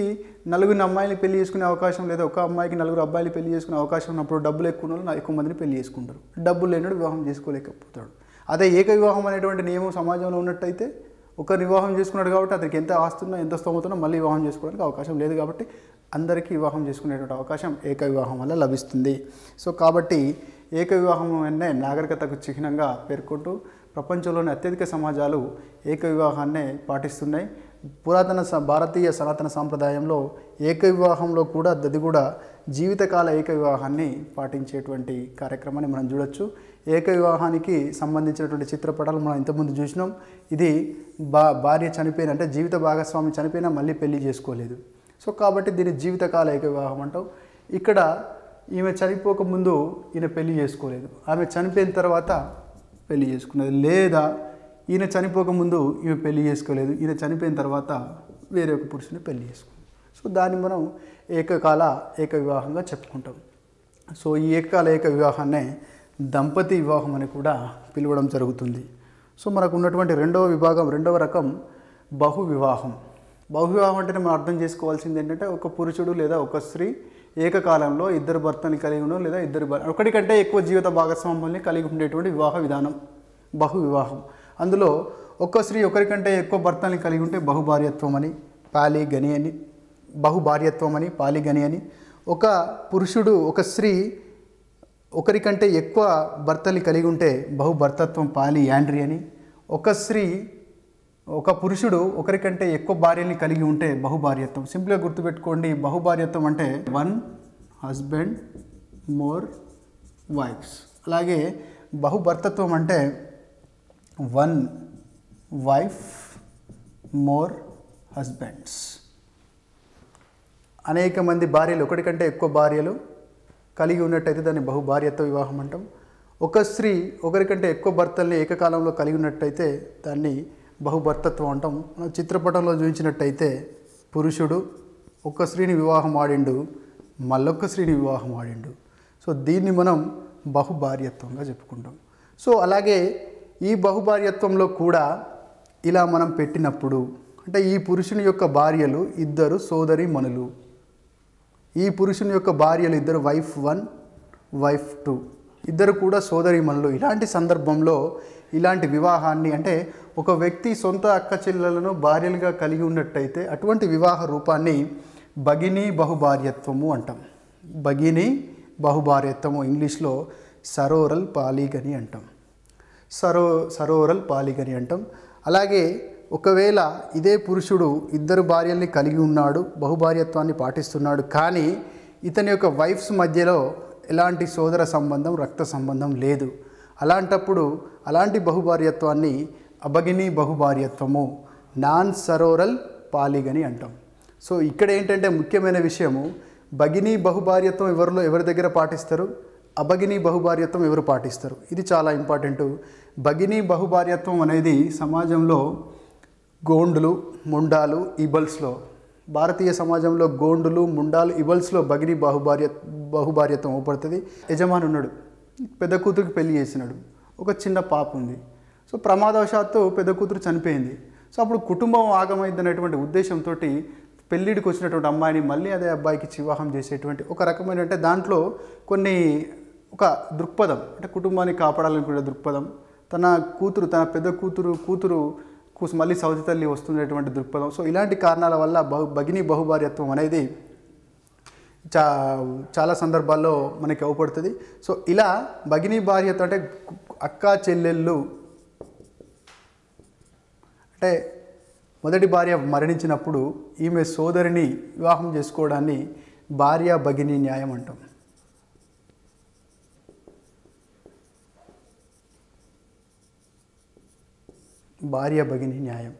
నలుగురిని అమ్మాయిని పెళ్లి చేసుకునే అవకాశం లేదా ఒక అమ్మాయికి నలుగురు అబ్బాయిలు పెళ్లి చేసుకునే అవకాశం ఉన్నప్పుడు డబ్బులు ఎక్కువ వాళ్ళు ఎక్కువ మందిని పెళ్లి చేసుకుంటారు డబ్బులు లేనివాడు వివాహం చేసుకోలేకపోతాడు అదే ఏక వివాహం అనేటువంటి నియమం సమాజంలో ఉన్నట్టయితే ఒకరు వివాహం చేసుకున్నాడు కాబట్టి అతనికి ఎంత ఆస్తున్నా ఎంత స్తోమతున్నా మళ్ళీ వివాహం చేసుకోవడానికి అవకాశం లేదు కాబట్టి అందరికీ వివాహం చేసుకునేటువంటి అవకాశం ఏక వివాహం వల్ల లభిస్తుంది సో కాబట్టి వివాహం అనే నాగరికతకు చిహ్నంగా పేర్కొంటూ ప్రపంచంలోని అత్యధిక సమాజాలు ఏక వివాహాన్నే పాటిస్తున్నాయి పురాతన భారతీయ సనాతన సాంప్రదాయంలో ఏక వివాహంలో కూడా అది కూడా జీవితకాల వివాహాన్ని పాటించేటువంటి కార్యక్రమాన్ని మనం చూడొచ్చు ఏక వివాహానికి సంబంధించినటువంటి చిత్రపటాలు మనం ఇంతకుముందు చూసినాం ఇది బా భార్య చనిపోయిన అంటే జీవిత భాగస్వామి చనిపోయినా మళ్ళీ పెళ్లి చేసుకోలేదు సో కాబట్టి దీన్ని జీవితకాల ఏక వివాహం అంటాం ఇక్కడ ఈమె చనిపోకముందు ఈయన పెళ్లి చేసుకోలేదు ఆమె చనిపోయిన తర్వాత పెళ్లి చేసుకున్నది లేదా ఈయన చనిపోకముందు ఈమె పెళ్లి చేసుకోలేదు ఈయన చనిపోయిన తర్వాత వేరే ఒక పురుషుని పెళ్లి చేసుకుంది సో దాన్ని మనం ఏకకాల ఏక వివాహంగా చెప్పుకుంటాం సో ఈ ఏకకాల ఏక వివాహాన్నే దంపతి వివాహం అని కూడా పిలవడం జరుగుతుంది సో మనకు ఉన్నటువంటి రెండవ విభాగం రెండవ రకం బహు వివాహం బహు వివాహం అంటే మనం అర్థం చేసుకోవాల్సింది ఏంటంటే ఒక పురుషుడు లేదా ఒక స్త్రీ ఏకకాలంలో ఇద్దరు భర్తని కలిగి ఉండడం లేదా ఇద్దరు ఒకటి కంటే ఎక్కువ జీవిత భాగస్వాముల్ని కలిగి ఉండేటువంటి వివాహ విధానం బహు వివాహం అందులో ఒక్క స్త్రీ ఒకరికంటే ఎక్కువ భర్తల్ని కలిగి ఉంటే బహుభార్యత్వం అని పాలి గని అని బహుభార్యత్వం అని పాలి గని అని ఒక పురుషుడు ఒక స్త్రీ ఒకరికంటే ఎక్కువ భర్తలు కలిగి ఉంటే బహుభర్తత్వం పాలి యాండ్రి అని ఒక స్త్రీ ఒక పురుషుడు ఒకరికంటే ఎక్కువ భార్యని కలిగి ఉంటే బహుభార్యత్వం సింపుల్గా గుర్తుపెట్టుకోండి బహుభార్యత్వం అంటే వన్ హస్బెండ్ మోర్ వైఫ్స్ అలాగే బహుభర్తత్వం అంటే వన్ వైఫ్ మోర్ హస్బెండ్స్ అనేక మంది భార్యలు ఒకటికంటే కంటే ఎక్కువ భార్యలు కలిగి ఉన్నట్టయితే దాన్ని బహుభార్యత్వ వివాహం అంటాం ఒక స్త్రీ ఒకరికంటే ఎక్కువ భర్తల్ని ఏకకాలంలో కలిగి ఉన్నట్టయితే దాన్ని బహుభర్తత్వం అంటాం మనం చిత్రపటంలో చూపించినట్టయితే పురుషుడు ఒక్క స్త్రీని వివాహం ఆడిండు మళ్ళొక్క స్త్రీని వివాహం ఆడిండు సో దీన్ని మనం బహుభార్యత్వంగా చెప్పుకుంటాం సో అలాగే ఈ బహుభార్యత్వంలో కూడా ఇలా మనం పెట్టినప్పుడు అంటే ఈ పురుషుని యొక్క భార్యలు ఇద్దరు సోదరి మనులు ఈ పురుషుని యొక్క భార్యలు ఇద్దరు వైఫ్ వన్ వైఫ్ టూ ఇద్దరు కూడా సోదరి మనులు ఇలాంటి సందర్భంలో ఇలాంటి వివాహాన్ని అంటే ఒక వ్యక్తి సొంత అక్క చెల్లెలను భార్యలుగా కలిగి ఉన్నట్టయితే అటువంటి వివాహ రూపాన్ని భగిని బహుభార్యత్వము అంటాం భగిని బహుభార్యత్వము ఇంగ్లీష్లో సరోరల్ పాలిగని అంటాం సరో సరోరల్ పాలిగని అంటాం అలాగే ఒకవేళ ఇదే పురుషుడు ఇద్దరు భార్యల్ని కలిగి ఉన్నాడు బహుభార్యత్వాన్ని పాటిస్తున్నాడు కానీ ఇతని యొక్క వైఫ్స్ మధ్యలో ఎలాంటి సోదర సంబంధం రక్త సంబంధం లేదు అలాంటప్పుడు అలాంటి బహుభార్యత్వాన్ని అభగిని బహుభార్యత్వము నాన్ సరోరల్ పాలిగని అంటాం సో ఇక్కడ ఏంటంటే ముఖ్యమైన విషయము భగిని బహుభార్యత్వం ఎవరిలో ఎవరి దగ్గర పాటిస్తారు అభగిని బహుభార్యత్వం ఎవరు పాటిస్తారు ఇది చాలా ఇంపార్టెంట్ భగిని బహుభార్యత్వం అనేది సమాజంలో గోండులు ముండాలు ఇబల్స్లో భారతీయ సమాజంలో గోండులు ముండాలు ఇబల్స్లో భగిని బహుభార్య బహుభార్యత్వం ఓపడుతుంది యజమానున్నాడు పెద్ద కూతురికి పెళ్లి చేసినాడు ఒక చిన్న పాప ఉంది సో ప్రమాదవశాత్తు పెద్ద కూతురు చనిపోయింది సో అప్పుడు కుటుంబం ఆగమైంది అనేటువంటి ఉద్దేశంతో పెళ్ళిడికి వచ్చినటువంటి అమ్మాయిని మళ్ళీ అదే అబ్బాయికి వివాహం చేసేటువంటి ఒక రకమైన అంటే దాంట్లో కొన్ని ఒక దృక్పథం అంటే కుటుంబాన్ని కాపాడాలనుకునే దృక్పథం తన కూతురు తన పెద్ద కూతురు కూతురు మళ్ళీ సౌతి తల్లి వస్తుండేటువంటి దృక్పథం సో ఇలాంటి కారణాల వల్ల బహు భగిని బహుభార్యత్వం అనేది చా చాలా సందర్భాల్లో మనకి అవపడుతుంది సో ఇలా భగిని భార్యత్వం అంటే అక్కా చెల్లెళ్ళు అంటే మొదటి భార్య మరణించినప్పుడు ఈమె సోదరిని వివాహం చేసుకోవడాన్ని భార్య భగిని న్యాయం అంటాం భార్య భగిని న్యాయం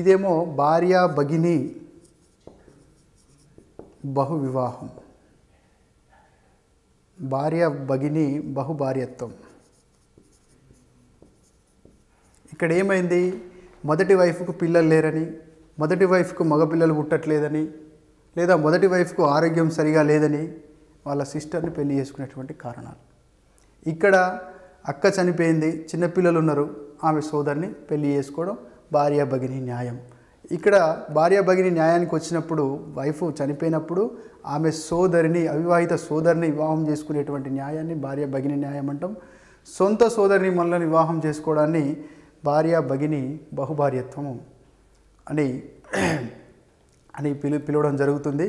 ఇదేమో భార్య భగిని వివాహం భార్య భగిని బహుభార్యత్వం ఇక్కడ ఏమైంది మొదటి వైఫ్కు పిల్లలు లేరని మొదటి వైఫ్కు మగపిల్లలు పుట్టట్లేదని లేదా మొదటి వైఫ్కు ఆరోగ్యం సరిగా లేదని వాళ్ళ సిస్టర్ని పెళ్లి చేసుకునేటువంటి కారణాలు ఇక్కడ అక్క చనిపోయింది చిన్నపిల్లలు ఉన్నారు ఆమె సోదరిని పెళ్లి చేసుకోవడం భార్య భగిని న్యాయం ఇక్కడ భార్య భగిని న్యాయానికి వచ్చినప్పుడు వైఫ్ చనిపోయినప్పుడు ఆమె సోదరిని అవివాహిత సోదరిని వివాహం చేసుకునేటువంటి న్యాయాన్ని భార్య భగిని న్యాయం అంటాం సొంత సోదరిని మనల్ని వివాహం చేసుకోవడాన్ని భార్య భగిని బహుభార్యత్వము అని అని పిలు పిలవడం జరుగుతుంది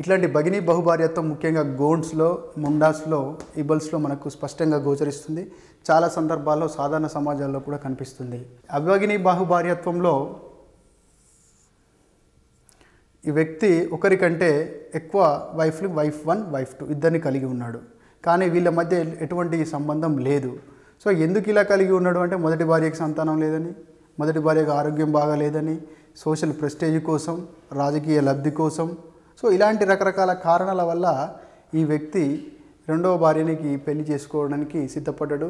ఇట్లాంటి భగిని బహుభార్యత్వం ముఖ్యంగా గోండ్స్లో ముండాస్లో ఇబల్స్లో మనకు స్పష్టంగా గోచరిస్తుంది చాలా సందర్భాల్లో సాధారణ సమాజాల్లో కూడా కనిపిస్తుంది అభగిని బాహుభార్యత్వంలో ఈ వ్యక్తి ఒకరికంటే ఎక్కువ వైఫ్లు వైఫ్ వన్ వైఫ్ టూ ఇద్దరిని కలిగి ఉన్నాడు కానీ వీళ్ళ మధ్య ఎటువంటి సంబంధం లేదు సో ఎందుకు ఇలా కలిగి ఉన్నాడు అంటే మొదటి భార్యకు సంతానం లేదని మొదటి భార్యకు ఆరోగ్యం బాగాలేదని సోషల్ ప్రెస్టేజ్ కోసం రాజకీయ లబ్ధి కోసం సో ఇలాంటి రకరకాల కారణాల వల్ల ఈ వ్యక్తి రెండవ భార్యనికి పెళ్లి చేసుకోవడానికి సిద్ధపడ్డాడు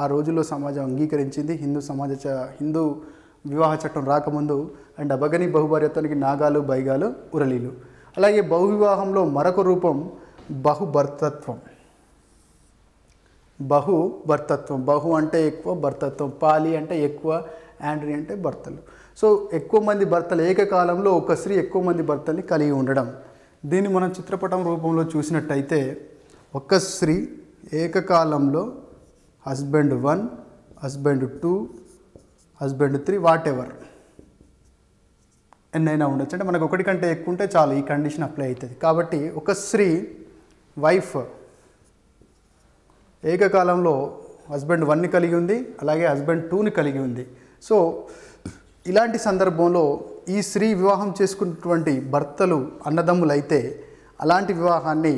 ఆ రోజుల్లో సమాజం అంగీకరించింది హిందూ సమాజ హిందూ వివాహ చట్టం రాకముందు అండ్ అబగని బహుభార్యత్వానికి నాగాలు బైగాలు ఉరలీలు అలాగే బహువివాహంలో మరొక రూపం బహుభర్తత్వం బహు భర్తత్వం బహు అంటే ఎక్కువ భర్తత్వం పాలి అంటే ఎక్కువ యాండ్రీ అంటే భర్తలు సో ఎక్కువ మంది భర్తలు ఏకకాలంలో ఒక స్త్రీ ఎక్కువ మంది భర్తల్ని కలిగి ఉండడం దీన్ని మనం చిత్రపటం రూపంలో చూసినట్టయితే ఒక స్త్రీ ఏకకాలంలో husband one husband two husband three whatever ఎన్నైనా ఉండొచ్చు అంటే మనకు ఒకటి కంటే ఎక్కువ ఉంటే చాలు ఈ కండిషన్ అప్లై అవుతుంది కాబట్టి ఒక స్త్రీ వైఫ్ ఏకకాలంలో హస్బెండ్ వన్ని కలిగి ఉంది అలాగే హస్బెండ్ టూని కలిగి ఉంది సో ఇలాంటి సందర్భంలో ఈ స్త్రీ వివాహం చేసుకున్నటువంటి భర్తలు అన్నదమ్ములైతే అలాంటి వివాహాన్ని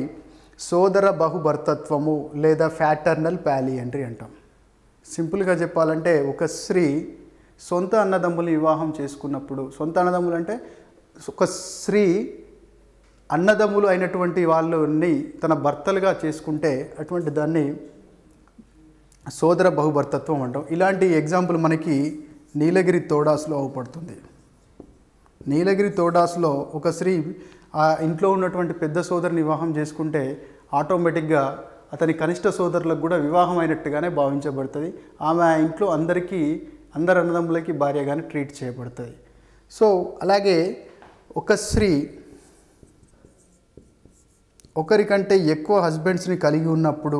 సోదర బహుభర్తత్వము లేదా ఫ్యాటర్నల్ ప్యాలీ ప్యాలియంట్రీ అంటాం సింపుల్గా చెప్పాలంటే ఒక స్త్రీ సొంత అన్నదమ్ములు వివాహం చేసుకున్నప్పుడు సొంత అన్నదమ్ములు అంటే ఒక స్త్రీ అన్నదమ్ములు అయినటువంటి వాళ్ళని తన భర్తలుగా చేసుకుంటే అటువంటి దాన్ని సోదర బహుభర్తత్వం అంటాం ఇలాంటి ఎగ్జాంపుల్ మనకి నీలగిరి తోడాస్లో అవుపడుతుంది నీలగిరి తోడాస్లో ఒక స్త్రీ ఆ ఇంట్లో ఉన్నటువంటి పెద్ద సోదరుని వివాహం చేసుకుంటే ఆటోమేటిక్గా అతని కనిష్ట సోదరులకు కూడా వివాహం అయినట్టుగానే భావించబడుతుంది ఆమె ఆ ఇంట్లో అందరికీ అందరి అన్నదమ్ములకి భార్యగానే ట్రీట్ చేయబడుతుంది సో అలాగే ఒక స్త్రీ ఒకరికంటే ఎక్కువ హస్బెండ్స్ని కలిగి ఉన్నప్పుడు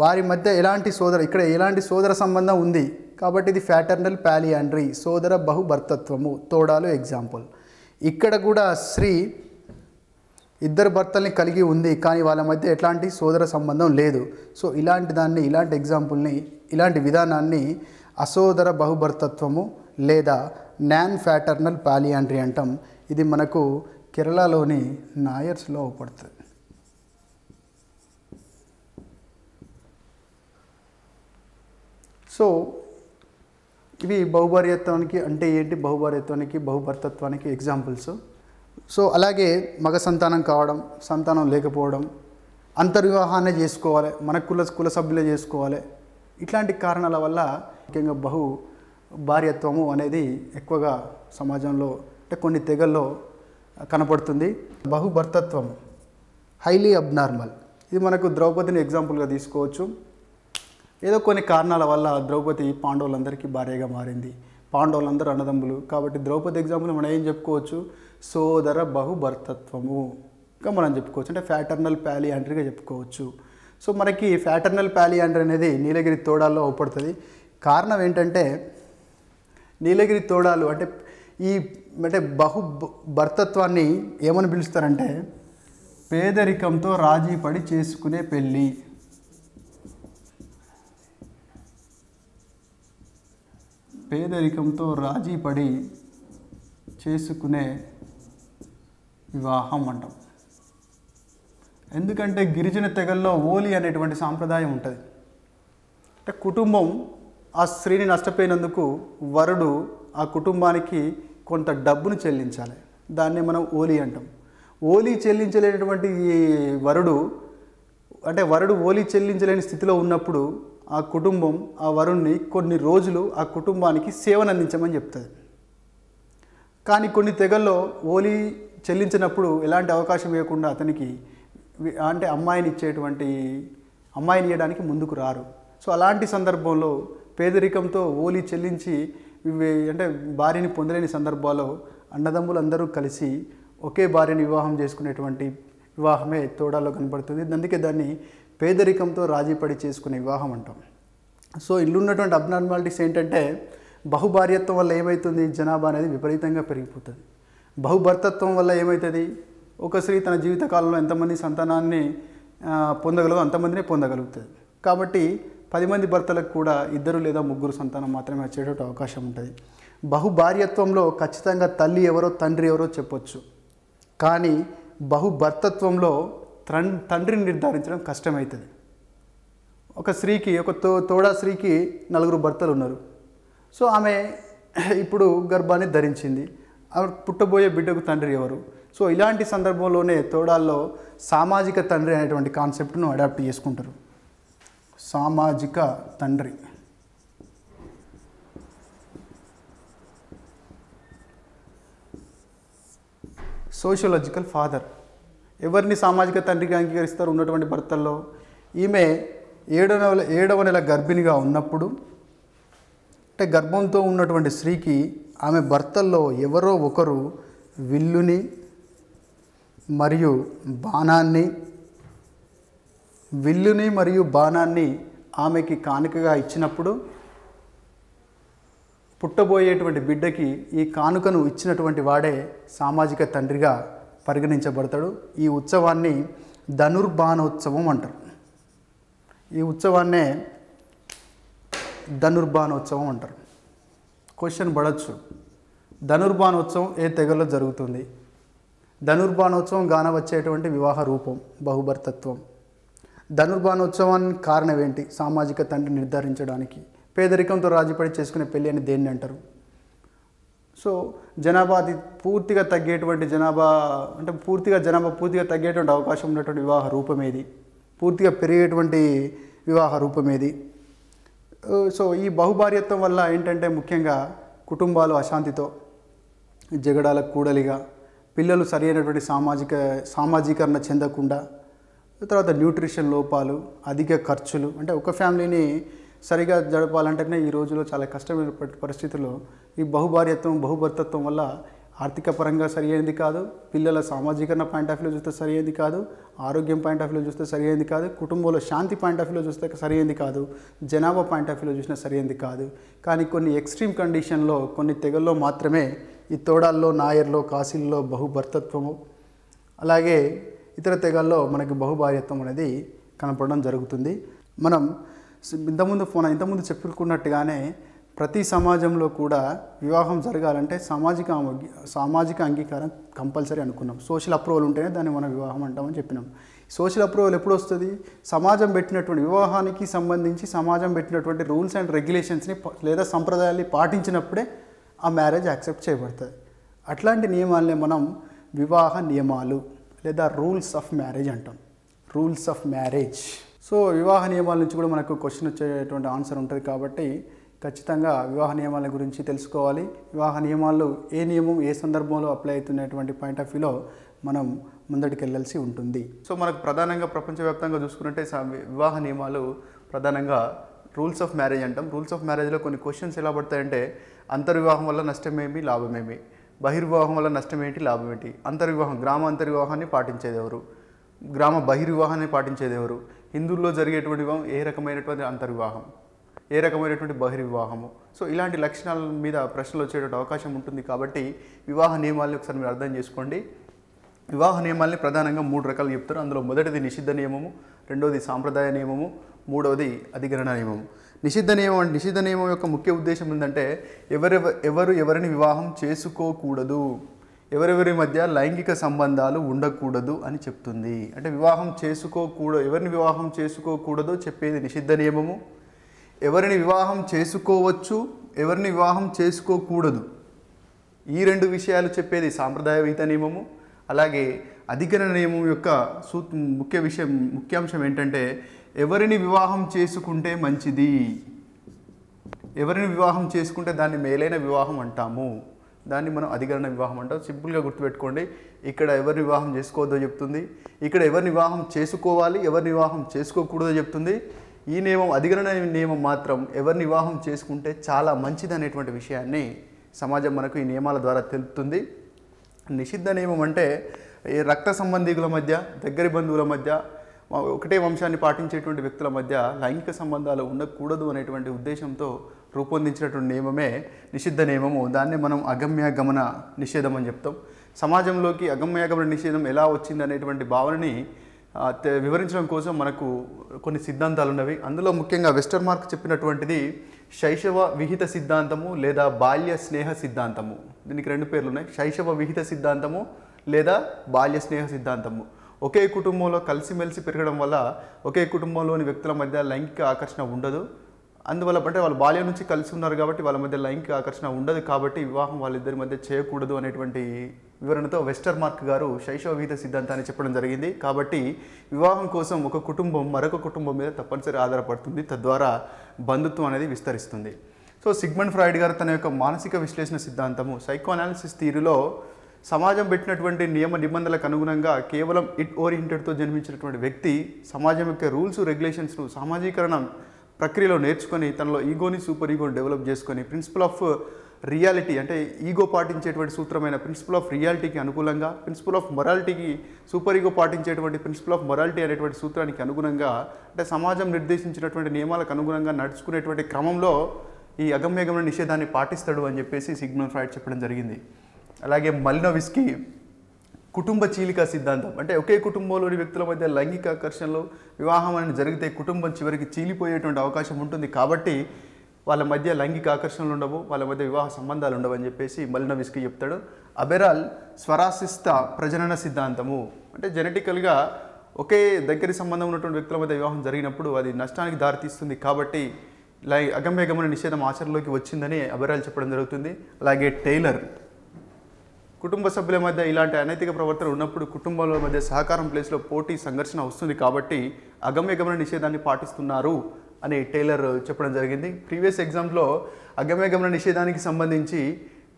వారి మధ్య ఎలాంటి సోదర ఇక్కడ ఎలాంటి సోదర సంబంధం ఉంది కాబట్టి ఇది ఫ్యాటర్నల్ ప్యాలియాండ్రీ సోదర బహుభర్తత్వము తోడాలు ఎగ్జాంపుల్ ఇక్కడ కూడా స్త్రీ ఇద్దరు భర్తల్ని కలిగి ఉంది కానీ వాళ్ళ మధ్య ఎట్లాంటి సోదర సంబంధం లేదు సో ఇలాంటి దాన్ని ఇలాంటి ఎగ్జాంపుల్ని ఇలాంటి విధానాన్ని అసోదర బహుభర్తత్వము లేదా నాన్ ఫ్యాటర్నల్ ప్యాలియాండ్రీ అంటాం ఇది మనకు కేరళలోని నాయర్స్లో పడుతుంది సో ఇవి బహుభార్యత్వానికి అంటే ఏంటి బహుభార్యత్వానికి బహుభర్తత్వానికి ఎగ్జాంపుల్స్ సో అలాగే మగ సంతానం కావడం సంతానం లేకపోవడం అంతర్వివాహాన్ని చేసుకోవాలి మన కుల కుల సభ్యులే చేసుకోవాలి ఇట్లాంటి కారణాల వల్ల ముఖ్యంగా బహు భార్యత్వము అనేది ఎక్కువగా సమాజంలో అంటే కొన్ని తెగల్లో కనపడుతుంది బహుభర్తత్వం హైలీ అబ్నార్మల్ ఇది మనకు ద్రౌపదిని ఎగ్జాంపుల్గా తీసుకోవచ్చు ఏదో కొన్ని కారణాల వల్ల ద్రౌపది పాండవులందరికీ భార్యగా మారింది పాండవులందరూ అన్నదమ్ములు కాబట్టి ద్రౌపది ఎగ్జాంపుల్ మనం ఏం చెప్పుకోవచ్చు సోదర బహుభర్తత్వము ఇంకా మనం చెప్పుకోవచ్చు అంటే ఫ్యాటర్నల్ ప్యాలీ అంటర్గా చెప్పుకోవచ్చు సో మనకి ఫ్యాటర్నల్ ప్యాలీ అంటర్ అనేది నీలగిరి తోడాల్లో అవపడుతుంది కారణం ఏంటంటే నీలగిరి తోడాలు అంటే ఈ అంటే బహు భర్తత్వాన్ని ఏమని పిలుస్తారంటే పేదరికంతో రాజీ పడి చేసుకునే పెళ్ళి పేదరికంతో రాజీ పడి చేసుకునే వివాహం అంటాం ఎందుకంటే గిరిజన తెగల్లో ఓలి అనేటువంటి సాంప్రదాయం ఉంటుంది అంటే కుటుంబం ఆ స్త్రీని నష్టపోయినందుకు వరుడు ఆ కుటుంబానికి కొంత డబ్బును చెల్లించాలి దాన్ని మనం ఓలి అంటాం ఓలి చెల్లించలేనటువంటి ఈ వరుడు అంటే వరుడు ఓలి చెల్లించలేని స్థితిలో ఉన్నప్పుడు ఆ కుటుంబం ఆ వరుణ్ణి కొన్ని రోజులు ఆ కుటుంబానికి సేవను అందించమని చెప్తుంది కానీ కొన్ని తెగల్లో ఓలీ చెల్లించినప్పుడు ఎలాంటి అవకాశం ఇవ్వకుండా అతనికి అంటే అమ్మాయిని ఇచ్చేటువంటి అమ్మాయిని ఇవ్వడానికి ముందుకు రారు సో అలాంటి సందర్భంలో పేదరికంతో ఓలీ చెల్లించి అంటే భార్యని పొందలేని సందర్భాల్లో అన్నదమ్ములందరూ కలిసి ఒకే భార్యని వివాహం చేసుకునేటువంటి వివాహమే తోడాలో కనబడుతుంది అందుకే దాన్ని పేదరికంతో రాజీపడి చేసుకునే వివాహం అంటాం సో ఇల్లున్నటువంటి అబ్నార్మాలిటీస్ ఏంటంటే బహుభార్యత్వం వల్ల ఏమవుతుంది జనాభా అనేది విపరీతంగా పెరిగిపోతుంది బహుభర్తత్వం వల్ల ఏమవుతుంది ఒక స్త్రీ తన జీవితకాలంలో ఎంతమంది సంతానాన్ని పొందగలదో అంతమందినే పొందగలుగుతుంది కాబట్టి పది మంది భర్తలకు కూడా ఇద్దరు లేదా ముగ్గురు సంతానం మాత్రమే వచ్చేటట్టు అవకాశం ఉంటుంది బహుభార్యత్వంలో ఖచ్చితంగా తల్లి ఎవరో తండ్రి ఎవరో చెప్పొచ్చు కానీ బహుభర్తత్వంలో తండ్రిని నిర్ధారించడం కష్టమవుతుంది ఒక స్త్రీకి ఒక తో తోడా స్త్రీకి నలుగురు భర్తలు ఉన్నారు సో ఆమె ఇప్పుడు గర్భాన్ని ధరించింది ఆమె పుట్టబోయే బిడ్డకు తండ్రి ఎవరు సో ఇలాంటి సందర్భంలోనే తోడాల్లో సామాజిక తండ్రి అనేటువంటి కాన్సెప్ట్ను అడాప్ట్ చేసుకుంటారు సామాజిక తండ్రి సోషియలాజికల్ ఫాదర్ ఎవరిని సామాజిక తండ్రిగా అంగీకరిస్తారు ఉన్నటువంటి భర్తల్లో ఈమె ఏడవ నెల ఏడవ నెల గర్భిణిగా ఉన్నప్పుడు అంటే గర్భంతో ఉన్నటువంటి స్త్రీకి ఆమె భర్తల్లో ఎవరో ఒకరు విల్లుని మరియు బాణాన్ని విల్లుని మరియు బాణాన్ని ఆమెకి కానుకగా ఇచ్చినప్పుడు పుట్టబోయేటువంటి బిడ్డకి ఈ కానుకను ఇచ్చినటువంటి వాడే సామాజిక తండ్రిగా పరిగణించబడతాడు ఈ ఉత్సవాన్ని ధనుర్బాణోత్సవం అంటారు ఈ ఉత్సవాన్నే ధనుర్బాణోత్సవం అంటారు క్వశ్చన్ పడవచ్చు ధనుర్బాణోత్సవం ఏ తెగల్లో జరుగుతుంది ధనుర్బాణోత్సవం గాన వచ్చేటువంటి వివాహ రూపం బహుభర్తత్వం ధనుర్బాణోత్సవానికి కారణం ఏంటి సామాజిక తండ్రి నిర్ధారించడానికి పేదరికంతో రాజీపడి చేసుకునే పెళ్ళి అని దేన్ని అంటారు సో జనాభా అది పూర్తిగా తగ్గేటువంటి జనాభా అంటే పూర్తిగా జనాభా పూర్తిగా తగ్గేటువంటి అవకాశం ఉన్నటువంటి వివాహ రూపమేది పూర్తిగా పెరిగేటువంటి వివాహ రూపమేది సో ఈ బహుభార్యత్వం వల్ల ఏంటంటే ముఖ్యంగా కుటుంబాలు అశాంతితో జగడాల కూడలిగా పిల్లలు సరైనటువంటి సామాజిక సామాజీకరణ చెందకుండా తర్వాత న్యూట్రిషన్ లోపాలు అధిక ఖర్చులు అంటే ఒక ఫ్యామిలీని సరిగా జడపాలంటేనే ఈ రోజులో చాలా కష్టమైన పరిస్థితుల్లో ఈ బహుభార్యత్వం బహుభర్తత్వం వల్ల ఆర్థిక పరంగా సరియైనది కాదు పిల్లల సామాజీకరణ పాయింట్ ఆఫ్ వ్యూలో చూస్తే సరియైనది కాదు ఆరోగ్యం పాయింట్ ఆఫ్ వ్యూలో చూస్తే సరియైనది కాదు కుటుంబంలో శాంతి పాయింట్ ఆఫ్ వ్యూలో చూస్తే సరియైనది కాదు జనాభా పాయింట్ ఆఫ్ వ్యూలో చూసినా సరియైనది కాదు కానీ కొన్ని ఎక్స్ట్రీమ్ కండిషన్లో కొన్ని తెగల్లో మాత్రమే ఈ తోడాల్లో నాయర్లో కాశీల్లో బహుభర్తత్వము అలాగే ఇతర తెగల్లో మనకి బహుభార్యత్వం అనేది కనపడడం జరుగుతుంది మనం ఇంతకుముందు ఫోన్ ఇంతకుముందు చెప్పుకున్నట్టుగానే ప్రతి సమాజంలో కూడా వివాహం జరగాలంటే సామాజిక సామాజిక అంగీకారం కంపల్సరీ అనుకున్నాం సోషల్ అప్రూవల్ ఉంటేనే దాన్ని మనం వివాహం అంటామని చెప్పినాం సోషల్ అప్రూవల్ ఎప్పుడు వస్తుంది సమాజం పెట్టినటువంటి వివాహానికి సంబంధించి సమాజం పెట్టినటువంటి రూల్స్ అండ్ రెగ్యులేషన్స్ని లేదా సంప్రదాయాన్ని పాటించినప్పుడే ఆ మ్యారేజ్ యాక్సెప్ట్ చేయబడుతుంది అట్లాంటి నియమాలనే మనం వివాహ నియమాలు లేదా రూల్స్ ఆఫ్ మ్యారేజ్ అంటాం రూల్స్ ఆఫ్ మ్యారేజ్ సో వివాహ నియమాల నుంచి కూడా మనకు క్వశ్చన్ వచ్చేటువంటి ఆన్సర్ ఉంటుంది కాబట్టి ఖచ్చితంగా వివాహ నియమాల గురించి తెలుసుకోవాలి వివాహ నియమాల్లో ఏ నియమం ఏ సందర్భంలో అప్లై అవుతున్నటువంటి పాయింట్ ఆఫ్ వ్యూలో మనం ముందటికి వెళ్ళాల్సి ఉంటుంది సో మనకు ప్రధానంగా ప్రపంచవ్యాప్తంగా చూసుకున్నట్టే వివాహ నియమాలు ప్రధానంగా రూల్స్ ఆఫ్ మ్యారేజ్ అంటాం రూల్స్ ఆఫ్ మ్యారేజ్లో కొన్ని క్వశ్చన్స్ ఎలా పడతాయంటే అంతర్వివాహం వల్ల నష్టమేమి లాభమేమి బహిర్వివాహం వల్ల నష్టం ఏంటి లాభం ఏంటి అంతర్వివాహం గ్రామ అంతర్వివాహాన్ని పాటించేది ఎవరు గ్రామ బహిర్వివాహాన్ని పాటించేది ఎవరు హిందువుల్లో జరిగేటువంటి వివాహం ఏ రకమైనటువంటి అంతర్వివాహం ఏ రకమైనటువంటి బహిర్వివాహము సో ఇలాంటి లక్షణాల మీద ప్రశ్నలు వచ్చేటువంటి అవకాశం ఉంటుంది కాబట్టి వివాహ నియమాలని ఒకసారి మీరు అర్థం చేసుకోండి వివాహ నియమాల్ని ప్రధానంగా మూడు రకాలు చెప్తారు అందులో మొదటిది నిషిద్ధ నియమము రెండవది సాంప్రదాయ నియమము మూడవది అధికరణ నియమము నిషిద్ధ నియమం అంటే నిషిద్ధ నియమం యొక్క ముఖ్య ఉద్దేశం ఏంటంటే ఎవరెవరు ఎవరు ఎవరిని వివాహం చేసుకోకూడదు ఎవరెవరి మధ్య లైంగిక సంబంధాలు ఉండకూడదు అని చెప్తుంది అంటే వివాహం చేసుకోకూడదు ఎవరిని వివాహం చేసుకోకూడదో చెప్పేది నిషిద్ధ నియమము ఎవరిని వివాహం చేసుకోవచ్చు ఎవరిని వివాహం చేసుకోకూడదు ఈ రెండు విషయాలు చెప్పేది సాంప్రదాయ విహిత నియమము అలాగే అధికరణ నియమం యొక్క సూ ముఖ్య విషయం ముఖ్యాంశం ఏంటంటే ఎవరిని వివాహం చేసుకుంటే మంచిది ఎవరిని వివాహం చేసుకుంటే దాన్ని మేలైన వివాహం అంటాము దాన్ని మనం అధికరణ వివాహం అంటాం సింపుల్గా గుర్తుపెట్టుకోండి ఇక్కడ ఎవరిని వివాహం చేసుకోవద్దో చెప్తుంది ఇక్కడ ఎవరిని వివాహం చేసుకోవాలి ఎవరిని వివాహం చేసుకోకూడదో చెప్తుంది ఈ నియమం అధిగరణ నియమం మాత్రం ఎవరిని వివాహం చేసుకుంటే చాలా మంచిది అనేటువంటి విషయాన్ని సమాజం మనకు ఈ నియమాల ద్వారా తెలుపుతుంది నిషిద్ధ నియమం అంటే ఈ రక్త సంబంధికుల మధ్య దగ్గరి బంధువుల మధ్య ఒకటే వంశాన్ని పాటించేటువంటి వ్యక్తుల మధ్య లైంగిక సంబంధాలు ఉండకూడదు అనేటువంటి ఉద్దేశంతో రూపొందించినటువంటి నియమమే నిషిద్ధ నియమము దాన్ని మనం అగమ్య గమన నిషేధం అని చెప్తాం సమాజంలోకి అగమ్య గమన నిషేధం ఎలా వచ్చింది అనేటువంటి భావనని వివరించడం కోసం మనకు కొన్ని సిద్ధాంతాలు ఉన్నవి అందులో ముఖ్యంగా వెస్టర్ మార్క్ చెప్పినటువంటిది శైశవ విహిత సిద్ధాంతము లేదా బాల్య స్నేహ సిద్ధాంతము దీనికి రెండు పేర్లు ఉన్నాయి శైశవ విహిత సిద్ధాంతము లేదా బాల్య స్నేహ సిద్ధాంతము ఒకే కుటుంబంలో కలిసిమెలిసి పెరగడం వల్ల ఒకే కుటుంబంలోని వ్యక్తుల మధ్య లైంగిక ఆకర్షణ ఉండదు అందువల్ల అంటే వాళ్ళు బాల్యం నుంచి కలిసి ఉన్నారు కాబట్టి వాళ్ళ మధ్య లైంగిక ఆకర్షణ ఉండదు కాబట్టి వివాహం వాళ్ళిద్దరి మధ్య చేయకూడదు అనేటువంటి వివరణతో వెస్టర్ మార్క్ గారు శైశవీత సిద్ధాంతాన్ని చెప్పడం జరిగింది కాబట్టి వివాహం కోసం ఒక కుటుంబం మరొక కుటుంబం మీద తప్పనిసరి ఆధారపడుతుంది తద్వారా బంధుత్వం అనేది విస్తరిస్తుంది సో సిగ్మండ్ ఫ్రాయిడ్ గారు తన యొక్క మానసిక విశ్లేషణ సిద్ధాంతము అనాలిసిస్ తీరులో సమాజం పెట్టినటువంటి నియమ నిబంధనలకు అనుగుణంగా కేవలం ఇట్ ఓరియంటెడ్తో జన్మించినటువంటి వ్యక్తి సమాజం యొక్క రూల్స్ రెగ్యులేషన్స్ను సామాజీకరణ ప్రక్రియలో నేర్చుకొని తనలో ఈగోని సూపర్ ఈగోని డెవలప్ చేసుకొని ప్రిన్సిపల్ ఆఫ్ రియాలిటీ అంటే ఈగో పాటించేటువంటి సూత్రమైన ప్రిన్సిపల్ ఆఫ్ రియాలిటీకి అనుకూలంగా ప్రిన్సిపల్ ఆఫ్ మొరాలిటీకి సూపర్ ఈగో పాటించేటువంటి ప్రిన్సిపల్ ఆఫ్ మొరాలిటీ అనేటువంటి సూత్రానికి అనుగుణంగా అంటే సమాజం నిర్దేశించినటువంటి నియమాలకు అనుగుణంగా నడుచుకునేటువంటి క్రమంలో ఈ అగమ్యగమన నిషేధాన్ని పాటిస్తాడు అని చెప్పేసి సిగ్నల్ ఫ్రాయిడ్ చెప్పడం జరిగింది అలాగే మలినోవిస్కి కుటుంబ చీలిక సిద్ధాంతం అంటే ఒకే కుటుంబంలోని వ్యక్తుల మధ్య లైంగిక ఆకర్షణలు వివాహం అనేది జరిగితే కుటుంబం చివరికి చీలిపోయేటువంటి అవకాశం ఉంటుంది కాబట్టి వాళ్ళ మధ్య లైంగిక ఆకర్షణలు ఉండవు వాళ్ళ మధ్య వివాహ సంబంధాలు ఉండవు అని చెప్పేసి మలినవిస్కి చెప్తాడు అబెరాల్ స్వరాసిస్త ప్రజనన సిద్ధాంతము అంటే జెనెటికల్గా ఒకే దగ్గర సంబంధం ఉన్నటువంటి వ్యక్తుల మధ్య వివాహం జరిగినప్పుడు అది నష్టానికి దారితీస్తుంది కాబట్టి లై అగమ్యగమన నిషేధం ఆచరణలోకి వచ్చిందని అబెరాల్ చెప్పడం జరుగుతుంది అలాగే టైలర్ కుటుంబ సభ్యుల మధ్య ఇలాంటి అనైతిక ప్రవర్తన ఉన్నప్పుడు కుటుంబాల మధ్య సహకారం ప్లేస్లో పోటీ సంఘర్షణ వస్తుంది కాబట్టి అగమ్యగమన నిషేధాన్ని పాటిస్తున్నారు అని టైలర్ చెప్పడం జరిగింది ప్రీవియస్ ఎగ్జామ్లో అగమ్యగమన నిషేధానికి సంబంధించి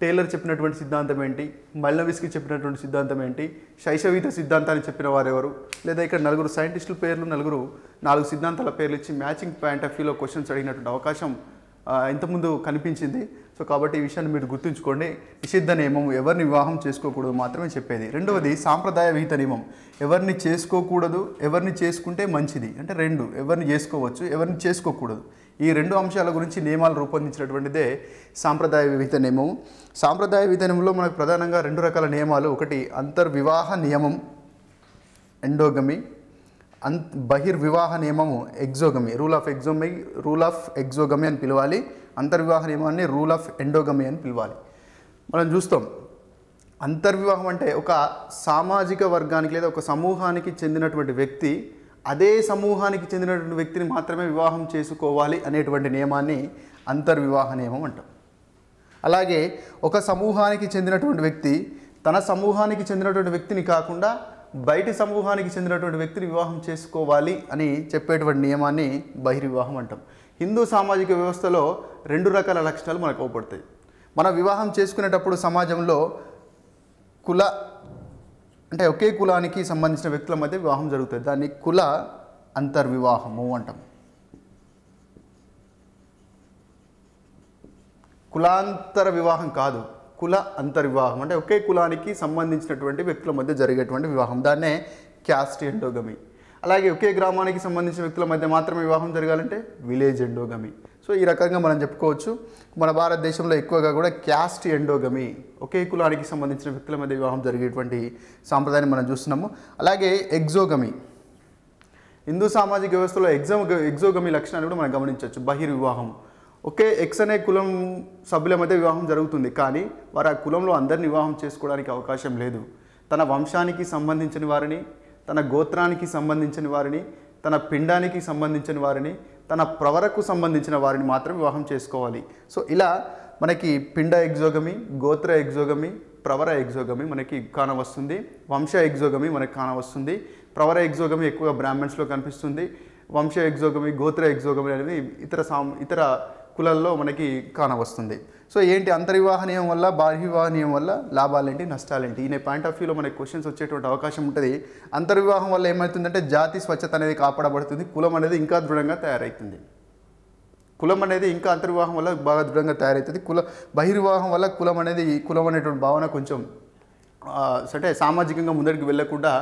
టైలర్ చెప్పినటువంటి సిద్ధాంతం ఏంటి మల్లవిస్కి చెప్పినటువంటి సిద్ధాంతం ఏంటి శైశవీత సిద్ధాంతాన్ని చెప్పిన వారెవరు లేదా ఇక్కడ నలుగురు సైంటిస్టుల పేర్లు నలుగురు నాలుగు సిద్ధాంతాల పేర్లు ఇచ్చి మ్యాచింగ్ పాయింట్ ఆఫ్ వ్యూలో క్వశ్చన్స్ అడిగినటువంటి అవకాశం ఇంతకుముందు కనిపించింది సో కాబట్టి ఈ విషయాన్ని మీరు గుర్తుంచుకోండి నిషిద్ధ నియమం ఎవరిని వివాహం చేసుకోకూడదు మాత్రమే చెప్పేది రెండవది సాంప్రదాయ విహిత నియమం ఎవరిని చేసుకోకూడదు ఎవరిని చేసుకుంటే మంచిది అంటే రెండు ఎవరిని చేసుకోవచ్చు ఎవరిని చేసుకోకూడదు ఈ రెండు అంశాల గురించి నియమాలు రూపొందించినటువంటిదే సాంప్రదాయ విహిత నియమం సాంప్రదాయ విహిత నియమంలో మనకు ప్రధానంగా రెండు రకాల నియమాలు ఒకటి అంతర్వివాహ నియమం ఎండోగమి అన్ బహిర్వివాహ నియమము exogamy rule of exogamy rule of exogamy అని పిలవాలి అంతర్వివాహ నియమాన్ని రూల్ ఆఫ్ ఎండోగమి అని పిలవాలి మనం చూస్తాం అంతర్వివాహం అంటే ఒక సామాజిక వర్గానికి లేదా ఒక సమూహానికి చెందినటువంటి వ్యక్తి అదే సమూహానికి చెందినటువంటి వ్యక్తిని మాత్రమే వివాహం చేసుకోవాలి అనేటువంటి నియమాన్ని అంతర్వివాహ నియమం అంటాం అలాగే ఒక సమూహానికి చెందినటువంటి వ్యక్తి తన సమూహానికి చెందినటువంటి వ్యక్తిని కాకుండా బయటి సమూహానికి చెందినటువంటి వ్యక్తిని వివాహం చేసుకోవాలి అని చెప్పేటువంటి నియమాన్ని బహిర్వివాహం అంటాం హిందూ సామాజిక వ్యవస్థలో రెండు రకాల లక్షణాలు మనకు అవపడతాయి మనం వివాహం చేసుకునేటప్పుడు సమాజంలో కుల అంటే ఒకే కులానికి సంబంధించిన వ్యక్తుల మధ్య వివాహం జరుగుతుంది దాన్ని కుల అంతర్వివాహము అంటాం కులాంతర వివాహం కాదు కుల అంతర్వివాహం అంటే ఒకే కులానికి సంబంధించినటువంటి వ్యక్తుల మధ్య జరిగేటువంటి వివాహం దాన్నే క్యాస్ట్ ఎండోగమి అలాగే ఒకే గ్రామానికి సంబంధించిన వ్యక్తుల మధ్య మాత్రమే వివాహం జరగాలంటే విలేజ్ ఎండోగమి సో ఈ రకంగా మనం చెప్పుకోవచ్చు మన భారతదేశంలో ఎక్కువగా కూడా క్యాస్ట్ ఎండోగమి ఒకే కులానికి సంబంధించిన వ్యక్తుల మధ్య వివాహం జరిగేటువంటి సాంప్రదాయాన్ని మనం చూస్తున్నాము అలాగే ఎగ్జోగమి హిందూ సామాజిక వ్యవస్థలో ఎగ్జామ్ ఎగ్జోగమి లక్షణాన్ని కూడా మనం గమనించవచ్చు బహిర్వివాహం ఒకే ఎక్స్ అనే కులం సభ్యుల మధ్య వివాహం జరుగుతుంది కానీ వారు ఆ కులంలో అందరిని వివాహం చేసుకోవడానికి అవకాశం లేదు తన వంశానికి సంబంధించిన వారిని తన గోత్రానికి సంబంధించిన వారిని తన పిండానికి సంబంధించిన వారిని తన ప్రవరకు సంబంధించిన వారిని మాత్రం వివాహం చేసుకోవాలి సో ఇలా మనకి పిండ ఎగ్జోగమి గోత్ర ఎగ్జోగమి ప్రవర ఎగ్జోగమి మనకి కానవస్తుంది వంశ ఎగ్జోగమి మనకి కానవస్తుంది ప్రవర ఎగ్జోగమి ఎక్కువగా బ్రాహ్మణ్స్లో కనిపిస్తుంది వంశ ఎగ్జోగమి గోత్ర ఎగ్జోగమి అనేవి ఇతర సాం ఇతర కులల్లో మనకి కానవస్తుంది సో ఏంటి అంతర్వివాహ నియమం వల్ల బాహ్యవివాహ నియమం వల్ల లాభాలేంటి నష్టాలేంటి ఈ పాయింట్ ఆఫ్ వ్యూలో మనకి క్వశ్చన్స్ వచ్చేటువంటి అవకాశం ఉంటుంది అంతర్వివాహం వల్ల ఏమవుతుందంటే జాతి స్వచ్ఛత అనేది కాపాడబడుతుంది కులం అనేది ఇంకా దృఢంగా తయారవుతుంది కులం అనేది ఇంకా అంతర్వివాహం వల్ల బాగా దృఢంగా తయారవుతుంది కుల బహిర్వాహం వల్ల కులం అనేది కులం అనేటువంటి భావన కొంచెం అంటే సామాజికంగా ముందరికి వెళ్ళకుండా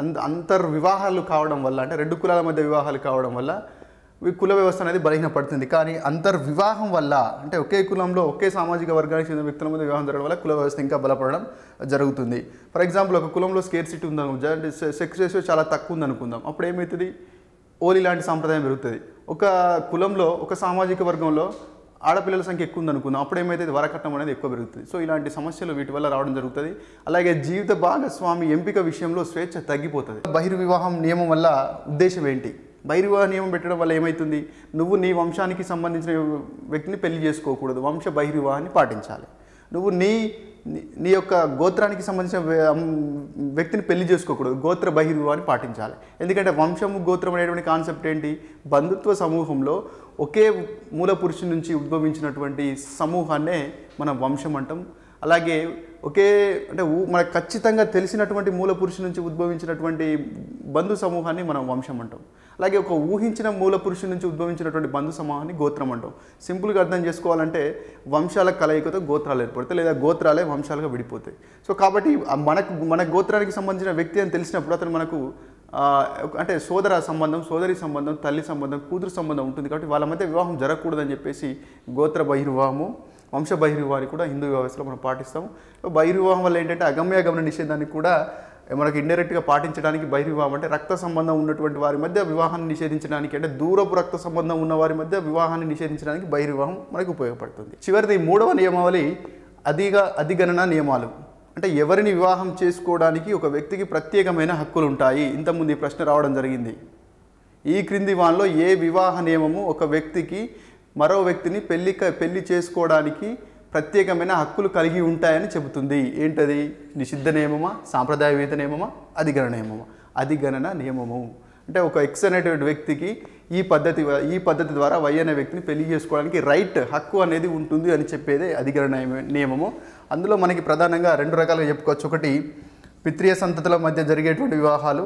అంత అంతర్వివాహాలు కావడం వల్ల అంటే రెండు కులాల మధ్య వివాహాలు కావడం వల్ల కుల వ్యవస్థ అనేది బలహీనపడుతుంది కానీ అంతర్ వివాహం వల్ల అంటే ఒకే కులంలో ఒకే సామాజిక వర్గానికి చెందిన వ్యక్తుల మీద వివాహం జరగడం వల్ల కుల వ్యవస్థ ఇంకా బలపడడం జరుగుతుంది ఫర్ ఎగ్జాంపుల్ ఒక కులంలో స్కేర్ సిటీ ఉందను సెక్స్ రేషియో చాలా తక్కువ ఉందనుకుందాం అప్పుడు ఏమవుతుంది ఓలి లాంటి సాంప్రదాయం పెరుగుతుంది ఒక కులంలో ఒక సామాజిక వర్గంలో ఆడపిల్లల సంఖ్య ఎక్కువ ఉందనుకుందాం అప్పుడు ఏమైతే వరకట్నం అనేది ఎక్కువ పెరుగుతుంది సో ఇలాంటి సమస్యలు వీటి వల్ల రావడం జరుగుతుంది అలాగే జీవిత భాగస్వామి ఎంపిక విషయంలో స్వేచ్ఛ తగ్గిపోతుంది బహిర్వివాహం నియమం వల్ల ఉద్దేశం ఏంటి బైరివాహ నియమం పెట్టడం వల్ల ఏమవుతుంది నువ్వు నీ వంశానికి సంబంధించిన వ్యక్తిని పెళ్లి చేసుకోకూడదు వంశ బహిర్వివాహాన్ని పాటించాలి నువ్వు నీ నీ యొక్క గోత్రానికి సంబంధించిన వ్యక్తిని పెళ్లి చేసుకోకూడదు గోత్ర బహిర్వాహాన్ని పాటించాలి ఎందుకంటే వంశము గోత్రం అనేటువంటి కాన్సెప్ట్ ఏంటి బంధుత్వ సమూహంలో ఒకే మూల పురుషుడి నుంచి ఉద్భవించినటువంటి సమూహాన్నే మనం వంశం అంటాం అలాగే ఒకే అంటే మనకు ఖచ్చితంగా తెలిసినటువంటి మూల పురుషు నుంచి ఉద్భవించినటువంటి బంధు సమూహాన్ని మనం వంశం అంటాం అలాగే ఒక ఊహించిన మూల పురుషుడి నుంచి ఉద్భవించినటువంటి బంధు సమూహాన్ని గోత్రం అంటాం సింపుల్గా అర్థం చేసుకోవాలంటే వంశాల కలయికతో గోత్రాలు ఏర్పడతాయి లేదా గోత్రాలే వంశాలుగా విడిపోతాయి సో కాబట్టి మనకు మన గోత్రానికి సంబంధించిన వ్యక్తి అని తెలిసినప్పుడు అతను మనకు అంటే సోదర సంబంధం సోదరి సంబంధం తల్లి సంబంధం కూతురు సంబంధం ఉంటుంది కాబట్టి వాళ్ళ మధ్య వివాహం జరగకూడదని చెప్పేసి గోత్ర బహిర్వాహము వంశ బహిర్వాహాన్ని కూడా హిందూ వ్యవస్థలో మనం పాటిస్తాము బహిర్వాహం వల్ల ఏంటంటే అగమ్యాగమన నిషేధాన్ని కూడా మనకు ఇండైరెక్ట్గా పాటించడానికి బహిర్వివాహం అంటే రక్త సంబంధం ఉన్నటువంటి వారి మధ్య వివాహాన్ని నిషేధించడానికి అంటే దూరపు రక్త సంబంధం ఉన్న వారి మధ్య వివాహాన్ని నిషేధించడానికి బహిర్వివాహం మనకు ఉపయోగపడుతుంది చివరిది మూడవ నియమావళి అధిగా అధిగణన నియమాలు అంటే ఎవరిని వివాహం చేసుకోవడానికి ఒక వ్యక్తికి ప్రత్యేకమైన హక్కులు ఉంటాయి ఇంతకుముందు ఈ ప్రశ్న రావడం జరిగింది ఈ క్రింది వాళ్ళలో ఏ వివాహ నియమము ఒక వ్యక్తికి మరో వ్యక్తిని పెళ్లి పెళ్లి చేసుకోవడానికి ప్రత్యేకమైన హక్కులు కలిగి ఉంటాయని చెబుతుంది ఏంటది నిషిద్ధ నియమమా సాంప్రదాయవేత నియమమా అధిగణ నియమమా అధిగణన నియమము అంటే ఒక ఎక్స్ అనేటువంటి వ్యక్తికి ఈ పద్ధతి ఈ పద్ధతి ద్వారా వై అనే వ్యక్తిని పెళ్లి చేసుకోవడానికి రైట్ హక్కు అనేది ఉంటుంది అని చెప్పేదే అధికరణ నియమము అందులో మనకి ప్రధానంగా రెండు రకాలుగా చెప్పుకోవచ్చు ఒకటి పిత్రియ సంతతుల మధ్య జరిగేటువంటి వివాహాలు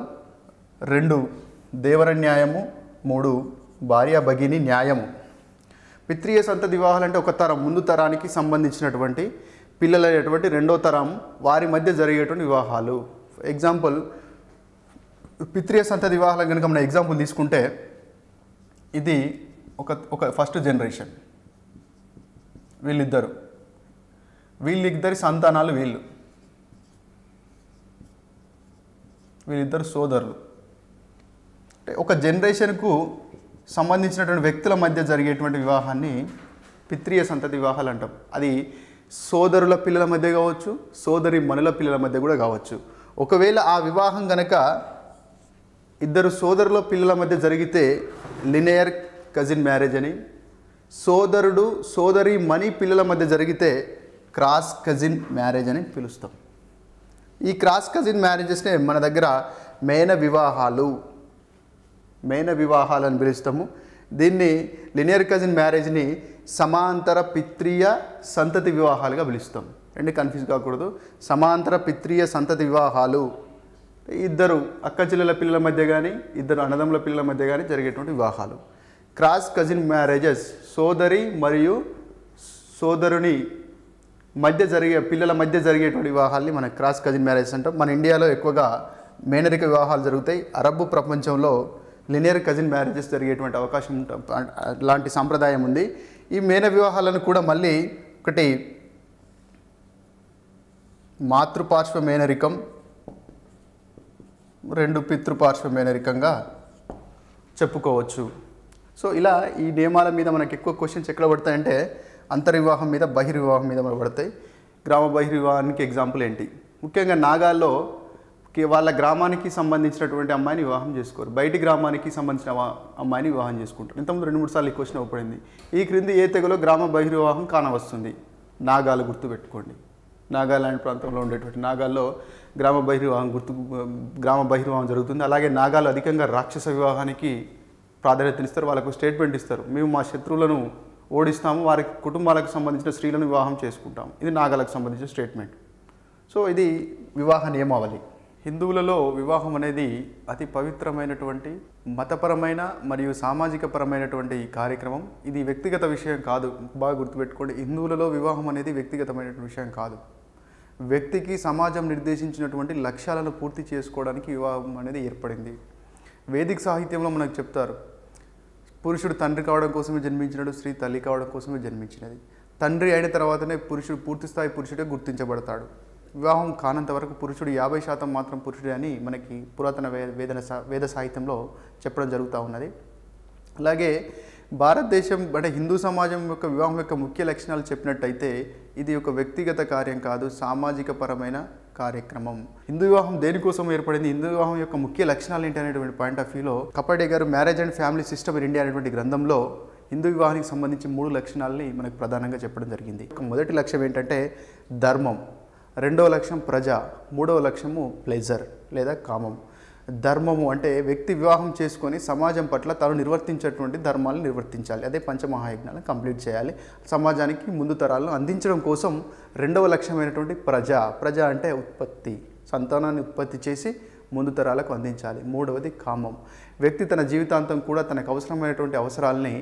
రెండు దేవర న్యాయము మూడు భార్యా భగిని న్యాయము పిత్రీయ సంతతి వివాహాలు అంటే ఒక తరం ముందు తరానికి సంబంధించినటువంటి పిల్లలైనటువంటి రెండో తరం వారి మధ్య జరిగేటువంటి వివాహాలు ఎగ్జాంపుల్ పిత్రీయ సంత వివాహాలు కనుక మనం ఎగ్జాంపుల్ తీసుకుంటే ఇది ఒక ఒక ఫస్ట్ జనరేషన్ వీళ్ళిద్దరు వీళ్ళిద్దరి సంతానాలు వీళ్ళు వీళ్ళిద్దరు సోదరులు అంటే ఒక జనరేషన్కు సంబంధించినటువంటి వ్యక్తుల మధ్య జరిగేటువంటి వివాహాన్ని పిత్రీయ సంతతి వివాహాలు అంటాం అది సోదరుల పిల్లల మధ్య కావచ్చు సోదరి మనుల పిల్లల మధ్య కూడా కావచ్చు ఒకవేళ ఆ వివాహం గనక ఇద్దరు సోదరుల పిల్లల మధ్య జరిగితే లినియర్ కజిన్ మ్యారేజ్ అని సోదరుడు సోదరి మణి పిల్లల మధ్య జరిగితే క్రాస్ కజిన్ మ్యారేజ్ అని పిలుస్తాం ఈ క్రాస్ కజిన్ మ్యారేజెస్నే మన దగ్గర మేన వివాహాలు మేన వివాహాలను పిలుస్తాము దీన్ని లినియర్ కజిన్ మ్యారేజ్ని సమాంతర పిత్రీయ సంతతి వివాహాలుగా పిలుస్తాం రెండు కన్ఫ్యూజ్ కాకూడదు సమాంతర పిత్రీయ సంతతి వివాహాలు ఇద్దరు అక్క చెల్లెల పిల్లల మధ్య కానీ ఇద్దరు అన్నదమ్ముల పిల్లల మధ్య కానీ జరిగేటువంటి వివాహాలు క్రాస్ కజిన్ మ్యారేజెస్ సోదరి మరియు సోదరుని మధ్య జరిగే పిల్లల మధ్య జరిగేటువంటి వివాహాల్ని మన క్రాస్ కజిన్ మ్యారేజ్ అంటాం మన ఇండియాలో ఎక్కువగా మేనరిక వివాహాలు జరుగుతాయి అరబ్బు ప్రపంచంలో లినియర్ కజిన్ మ్యారేజెస్ జరిగేటువంటి అవకాశం లాంటి సాంప్రదాయం ఉంది ఈ మేన వివాహాలను కూడా మళ్ళీ ఒకటి మాతృపార్శ్వ మేనరికం రెండు పితృపార్శ్వ మేనరికంగా చెప్పుకోవచ్చు సో ఇలా ఈ నియమాల మీద మనకు ఎక్కువ క్వశ్చన్స్ ఎక్కడ పడతాయంటే అంతర్వివాహం మీద బహిర్వివాహం మీద పడతాయి గ్రామ బహిర్వివాహానికి ఎగ్జాంపుల్ ఏంటి ముఖ్యంగా నాగాల్లో వాళ్ళ గ్రామానికి సంబంధించినటువంటి అమ్మాయిని వివాహం చేసుకోరు బయటి గ్రామానికి సంబంధించిన అమ్మాయిని వివాహం చేసుకుంటారు ఇంతకుముందు రెండు మూడు సార్లు ఈ క్వశ్చన్ ఇవ్వబడింది ఈ క్రింది ఏ తెగలో గ్రామ బహిర్వివాహం కానవస్తుంది నాగాలు గుర్తుపెట్టుకోండి నాగాలాండ్ ప్రాంతంలో ఉండేటువంటి నాగాల్లో గ్రామ బహిర్వాహం గుర్తు గ్రామ బహిర్వాహం జరుగుతుంది అలాగే నాగాలు అధికంగా రాక్షస వివాహానికి ప్రాధాన్యతనిస్తారు వాళ్ళకు స్టేట్మెంట్ ఇస్తారు మేము మా శత్రువులను ఓడిస్తాము వారి కుటుంబాలకు సంబంధించిన స్త్రీలను వివాహం చేసుకుంటాము ఇది నాగాలకు సంబంధించిన స్టేట్మెంట్ సో ఇది వివాహ నియమావళి హిందువులలో వివాహం అనేది అతి పవిత్రమైనటువంటి మతపరమైన మరియు సామాజిక పరమైనటువంటి కార్యక్రమం ఇది వ్యక్తిగత విషయం కాదు బాగా గుర్తుపెట్టుకోండి హిందువులలో వివాహం అనేది వ్యక్తిగతమైనటువంటి విషయం కాదు వ్యక్తికి సమాజం నిర్దేశించినటువంటి లక్ష్యాలను పూర్తి చేసుకోవడానికి వివాహం అనేది ఏర్పడింది వేదిక సాహిత్యంలో మనకు చెప్తారు పురుషుడు తండ్రి కావడం కోసమే జన్మించినాడు స్త్రీ తల్లి కావడం కోసమే జన్మించినది తండ్రి అయిన తర్వాతనే పురుషుడు పూర్తిస్థాయి పురుషుడే గుర్తించబడతాడు వివాహం కానంత వరకు పురుషుడు యాభై శాతం మాత్రం పురుషుడే అని మనకి పురాతన వే వేదన వేద సాహిత్యంలో చెప్పడం జరుగుతూ ఉన్నది అలాగే భారతదేశం అంటే హిందూ సమాజం యొక్క వివాహం యొక్క ముఖ్య లక్షణాలు చెప్పినట్టయితే ఇది ఒక వ్యక్తిగత కార్యం కాదు సామాజిక పరమైన కార్యక్రమం హిందూ వివాహం దేనికోసం ఏర్పడింది హిందూ వివాహం యొక్క ముఖ్య లక్షణాలు ఏంటి అనేటువంటి పాయింట్ ఆఫ్ వ్యూలో కపాడే గారు marriage and family system in India అనేటువంటి గ్రంథంలో హిందూ వివాహానికి సంబంధించి మూడు లక్షణాలని మనకు ప్రధానంగా చెప్పడం జరిగింది మొదటి లక్ష్యం ఏంటంటే ధర్మం రెండవ లక్ష్యం ప్రజ మూడవ లక్ష్యము ప్లెజర్ లేదా కామం ధర్మము అంటే వ్యక్తి వివాహం చేసుకొని సమాజం పట్ల తను నిర్వర్తించేటువంటి ధర్మాలను నిర్వర్తించాలి అదే పంచమహాయజ్ఞాలను కంప్లీట్ చేయాలి సమాజానికి ముందు తరాలను అందించడం కోసం రెండవ లక్ష్యమైనటువంటి ప్రజ ప్రజ అంటే ఉత్పత్తి సంతానాన్ని ఉత్పత్తి చేసి ముందు తరాలకు అందించాలి మూడవది కామం వ్యక్తి తన జీవితాంతం కూడా తనకు అవసరమైనటువంటి అవసరాలని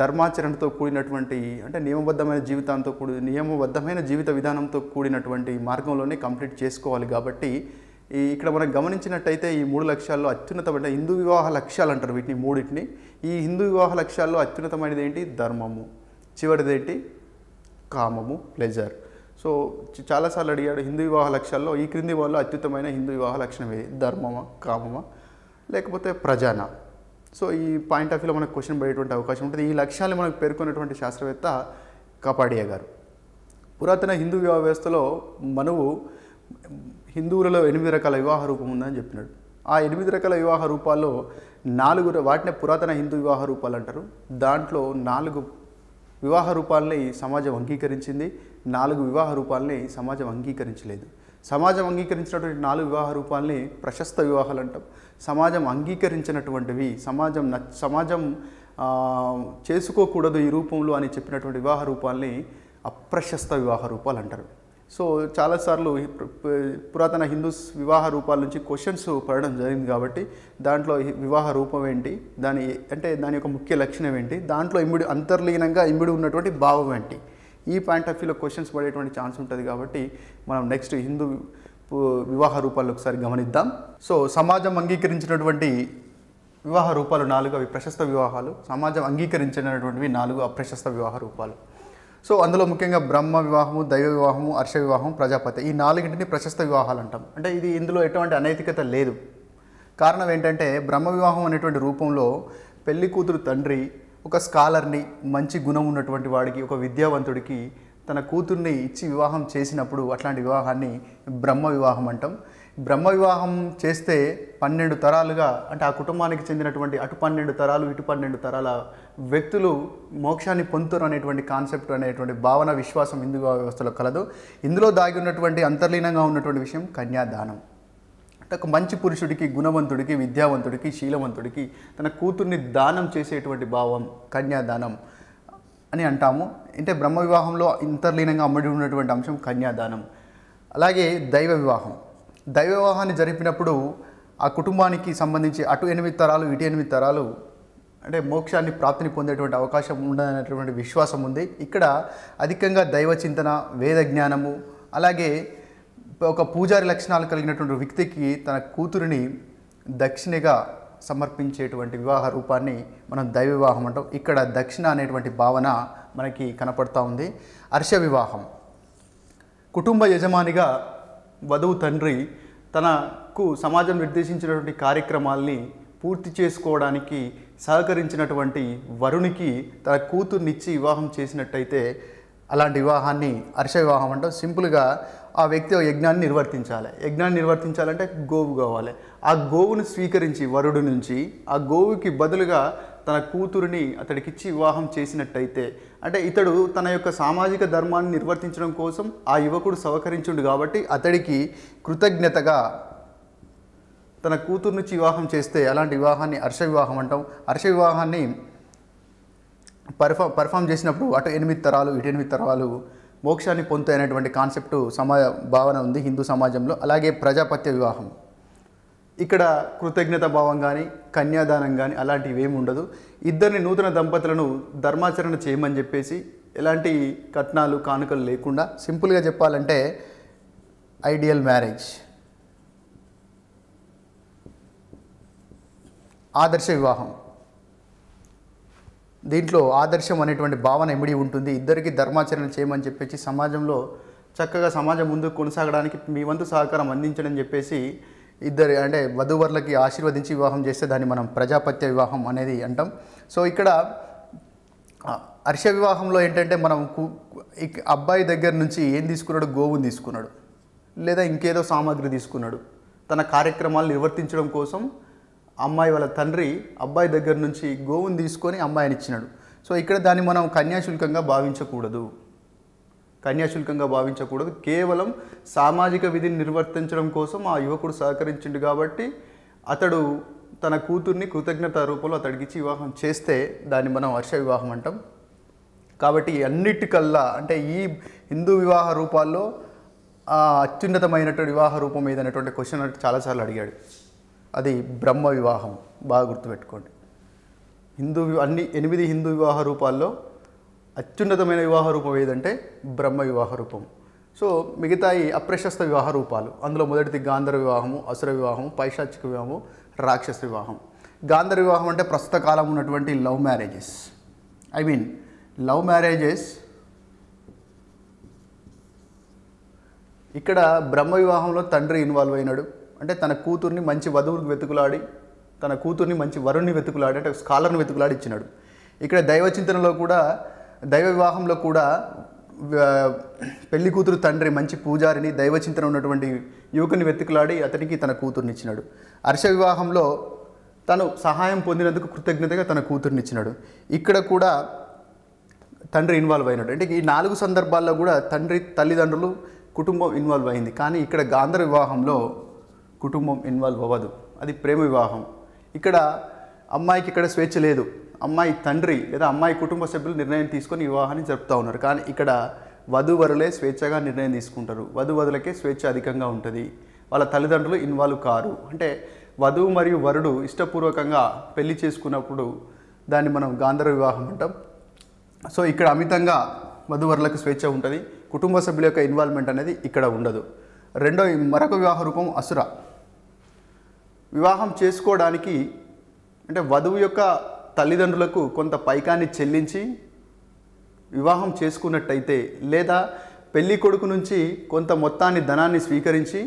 ధర్మాచరణతో కూడినటువంటి అంటే నియమబద్ధమైన జీవితంతో కూడి నియమబద్ధమైన జీవిత విధానంతో కూడినటువంటి మార్గంలోనే కంప్లీట్ చేసుకోవాలి కాబట్టి ఈ ఇక్కడ మనం గమనించినట్టయితే ఈ మూడు లక్ష్యాల్లో అత్యున్నతమైన హిందూ వివాహ లక్ష్యాలు అంటారు వీటిని మూడింటిని ఈ హిందూ వివాహ లక్ష్యాల్లో అత్యున్నతమైనది ఏంటి ధర్మము చివరిది ఏంటి కామము ప్లెజర్ సో చాలాసార్లు అడిగాడు హిందూ వివాహ లక్ష్యాల్లో ఈ క్రింది వాళ్ళు అత్యుత్తమైన హిందూ వివాహ లక్షణం ఏది ధర్మమా కామమా లేకపోతే ప్రజానా సో ఈ పాయింట్ ఆఫ్ వ్యూలో మనకు క్వశ్చన్ పడేటువంటి అవకాశం ఉంటుంది ఈ లక్ష్యాన్ని మనకు పేర్కొన్నటువంటి శాస్త్రవేత్త కపాడియా గారు పురాతన హిందూ వివాహ వ్యవస్థలో మనవు హిందువులలో ఎనిమిది రకాల వివాహ రూపం ఉందని చెప్పినాడు ఆ ఎనిమిది రకాల వివాహ రూపాల్లో నాలుగు వాటినే పురాతన హిందూ వివాహ రూపాలు అంటారు దాంట్లో నాలుగు వివాహ రూపాలని సమాజం అంగీకరించింది నాలుగు వివాహ రూపాలని సమాజం అంగీకరించలేదు సమాజం అంగీకరించినటువంటి నాలుగు వివాహ రూపాలని ప్రశస్త వివాహాలు అంటాం సమాజం అంగీకరించినటువంటివి సమాజం నచ్చ సమాజం చేసుకోకూడదు ఈ రూపంలో అని చెప్పినటువంటి వివాహ రూపాలని అప్రశస్త వివాహ రూపాలు అంటారు సో చాలాసార్లు పురాతన హిందూ వివాహ రూపాల నుంచి క్వశ్చన్స్ పడడం జరిగింది కాబట్టి దాంట్లో వివాహ రూపం ఏంటి దాని అంటే దాని యొక్క ముఖ్య లక్షణం ఏంటి దాంట్లో ఇమిడి అంతర్లీనంగా ఇమిడి ఉన్నటువంటి భావం ఏంటి ఈ పాయింట్ ఆఫ్ వ్యూలో క్వశ్చన్స్ పడేటువంటి ఛాన్స్ ఉంటుంది కాబట్టి మనం నెక్స్ట్ హిందూ వివాహ రూపాలు ఒకసారి గమనిద్దాం సో సమాజం అంగీకరించినటువంటి వివాహ రూపాలు నాలుగు అవి ప్రశస్త వివాహాలు సమాజం అంగీకరించినటువంటివి నాలుగు అప్రశస్త వివాహ రూపాలు సో అందులో ముఖ్యంగా బ్రహ్మ వివాహము దైవ వివాహము హర్ష వివాహం ప్రజాపతి ఈ నాలుగింటిని ప్రశస్త వివాహాలు అంటాం అంటే ఇది ఇందులో ఎటువంటి అనైతికత లేదు కారణం ఏంటంటే బ్రహ్మ వివాహం అనేటువంటి రూపంలో పెళ్లి కూతురు తండ్రి ఒక స్కాలర్ని మంచి గుణం ఉన్నటువంటి వాడికి ఒక విద్యావంతుడికి తన కూతుర్ని ఇచ్చి వివాహం చేసినప్పుడు అట్లాంటి వివాహాన్ని బ్రహ్మ వివాహం అంటాం బ్రహ్మ వివాహం చేస్తే పన్నెండు తరాలుగా అంటే ఆ కుటుంబానికి చెందినటువంటి అటు పన్నెండు తరాలు ఇటు పన్నెండు తరాల వ్యక్తులు మోక్షాన్ని పొందుతారు అనేటువంటి కాన్సెప్ట్ అనేటువంటి భావన విశ్వాసం హిందూ వ్యవస్థలో కలదు ఇందులో దాగి ఉన్నటువంటి అంతర్లీనంగా ఉన్నటువంటి విషయం కన్యాదానం ఒక మంచి పురుషుడికి గుణవంతుడికి విద్యావంతుడికి శీలవంతుడికి తన కూతుర్ని దానం చేసేటువంటి భావం కన్యాదానం అని అంటాము అంటే బ్రహ్మ వివాహంలో ఇంతర్లీనంగా అమ్మడి ఉన్నటువంటి అంశం కన్యాదానం అలాగే దైవ వివాహం దైవ వివాహాన్ని జరిపినప్పుడు ఆ కుటుంబానికి సంబంధించి అటు ఎనిమిది తరాలు ఇటు ఎనిమిది తరాలు అంటే మోక్షాన్ని ప్రాప్తిని పొందేటువంటి అవకాశం ఉండదనేటువంటి విశ్వాసం ఉంది ఇక్కడ అధికంగా దైవ చింతన వేద జ్ఞానము అలాగే ఒక పూజారి లక్షణాలు కలిగినటువంటి వ్యక్తికి తన కూతురిని దక్షిణగా సమర్పించేటువంటి వివాహ రూపాన్ని మనం దైవ వివాహం అంటాం ఇక్కడ దక్షిణ అనేటువంటి భావన మనకి కనపడతా ఉంది హర్ష వివాహం కుటుంబ యజమానిగా వధువు తండ్రి తనకు సమాజం నిర్దేశించినటువంటి కార్యక్రమాల్ని పూర్తి చేసుకోవడానికి సహకరించినటువంటి వరునికి తన కూతుర్నిచ్చి వివాహం చేసినట్టయితే అలాంటి వివాహాన్ని హర్ష వివాహం అంటాం సింపుల్గా ఆ వ్యక్తి యజ్ఞాన్ని నిర్వర్తించాలి యజ్ఞాన్ని నిర్వర్తించాలంటే గోవు కావాలి ఆ గోవును స్వీకరించి వరుడు నుంచి ఆ గోవుకి బదులుగా తన కూతురిని అతడికిచ్చి వివాహం చేసినట్టయితే అంటే ఇతడు తన యొక్క సామాజిక ధర్మాన్ని నిర్వర్తించడం కోసం ఆ యువకుడు సహకరించుండు కాబట్టి అతడికి కృతజ్ఞతగా తన కూతురు నుంచి వివాహం చేస్తే అలాంటి వివాహాన్ని హర్ష వివాహం అంటాం హర్ష వివాహాన్ని పర్ఫామ్ పర్ఫామ్ చేసినప్పుడు అటు ఎనిమిది తరాలు ఇటు ఎనిమిది తరాలు మోక్షాన్ని పొందు అనేటువంటి కాన్సెప్టు సమా భావన ఉంది హిందూ సమాజంలో అలాగే ప్రజాపత్య వివాహం ఇక్కడ కృతజ్ఞత భావం కానీ కన్యాదానం కానీ అలాంటివి ఏమి ఉండదు ఇద్దరిని నూతన దంపతులను ధర్మాచరణ చేయమని చెప్పేసి ఎలాంటి కట్నాలు కానుకలు లేకుండా సింపుల్గా చెప్పాలంటే ఐడియల్ మ్యారేజ్ ఆదర్శ వివాహం దీంట్లో ఆదర్శం అనేటువంటి భావన ఎమిడి ఉంటుంది ఇద్దరికి ధర్మాచరణ చేయమని చెప్పేసి సమాజంలో చక్కగా సమాజం ముందుకు కొనసాగడానికి మీ వంతు సహకారం అందించడం చెప్పేసి ఇద్దరు అంటే వధువర్లకి ఆశీర్వదించి వివాహం చేస్తే దాన్ని మనం ప్రజాపత్య వివాహం అనేది అంటాం సో ఇక్కడ హర్ష వివాహంలో ఏంటంటే మనం అబ్బాయి దగ్గర నుంచి ఏం తీసుకున్నాడు గోవుని తీసుకున్నాడు లేదా ఇంకేదో సామాగ్రి తీసుకున్నాడు తన కార్యక్రమాలు నిర్వర్తించడం కోసం అమ్మాయి వాళ్ళ తండ్రి అబ్బాయి దగ్గర నుంచి గోవుని తీసుకొని అమ్మాయిని ఇచ్చినాడు సో ఇక్కడ దాన్ని మనం కన్యాశుల్కంగా భావించకూడదు కన్యాశుల్కంగా భావించకూడదు కేవలం సామాజిక విధిని నిర్వర్తించడం కోసం ఆ యువకుడు సహకరించిండు కాబట్టి అతడు తన కూతుర్ని కృతజ్ఞత రూపంలో అతడికి వివాహం చేస్తే దాన్ని మనం హర్ష వివాహం అంటాం కాబట్టి అన్నిటికల్లా అంటే ఈ హిందూ వివాహ రూపాల్లో అత్యున్నతమైనటువంటి వివాహ రూపం ఏదనేటువంటి క్వశ్చన్ చాలాసార్లు అడిగాడు అది బ్రహ్మ వివాహం బాగా గుర్తుపెట్టుకోండి హిందూ అన్ని ఎనిమిది హిందూ వివాహ రూపాల్లో అత్యున్నతమైన వివాహ రూపం ఏదంటే బ్రహ్మ వివాహ రూపం సో మిగతాయి అప్రశస్త వివాహ రూపాలు అందులో మొదటిది గాంధర వివాహము అసుర వివాహము పైశాచిక వివాహము రాక్షస వివాహం గాంధర వివాహం అంటే ప్రస్తుత కాలం ఉన్నటువంటి love marriages I mean love marriages ఇక్కడ బ్రహ్మ వివాహంలో తండ్రి ఇన్వాల్వ్ అయినాడు అంటే తన కూతుర్ని మంచి వధువుని వెతుకులాడి తన కూతుర్ని మంచి వరుణ్ణి వెతుకులాడి అంటే స్కాలర్ని వెతుకులాడి ఇచ్చినాడు ఇక్కడ దైవ చింతనలో కూడా దైవ వివాహంలో కూడా పెళ్లి కూతురు తండ్రి మంచి పూజారిని దైవ చింతన ఉన్నటువంటి యువకుని వెతుకులాడి అతనికి తన ఇచ్చినాడు హర్ష వివాహంలో తను సహాయం పొందినందుకు కృతజ్ఞతగా తన కూతుర్ని ఇచ్చినాడు ఇక్కడ కూడా తండ్రి ఇన్వాల్వ్ అయినాడు అంటే ఈ నాలుగు సందర్భాల్లో కూడా తండ్రి తల్లిదండ్రులు కుటుంబం ఇన్వాల్వ్ అయింది కానీ ఇక్కడ గాంధర వివాహంలో కుటుంబం ఇన్వాల్వ్ అవ్వదు అది ప్రేమ వివాహం ఇక్కడ అమ్మాయికి ఇక్కడ స్వేచ్ఛ లేదు అమ్మాయి తండ్రి లేదా అమ్మాయి కుటుంబ సభ్యులు నిర్ణయం తీసుకొని వివాహాన్ని జరుపుతూ ఉన్నారు కానీ ఇక్కడ వధువరులే స్వేచ్ఛగా నిర్ణయం తీసుకుంటారు వధువరులకే స్వేచ్ఛ అధికంగా ఉంటుంది వాళ్ళ తల్లిదండ్రులు ఇన్వాల్వ్ కారు అంటే వధువు మరియు వరుడు ఇష్టపూర్వకంగా పెళ్లి చేసుకున్నప్పుడు దాన్ని మనం గాంధర్వ వివాహం అంటాం సో ఇక్కడ అమితంగా వధువరులకు స్వేచ్ఛ ఉంటుంది కుటుంబ సభ్యుల యొక్క ఇన్వాల్వ్మెంట్ అనేది ఇక్కడ ఉండదు రెండో మరొక వివాహ రూపం అసుర వివాహం చేసుకోవడానికి అంటే వధువు యొక్క తల్లిదండ్రులకు కొంత పైకాన్ని చెల్లించి వివాహం చేసుకున్నట్టయితే లేదా పెళ్లి కొడుకు నుంచి కొంత మొత్తాన్ని ధనాన్ని స్వీకరించి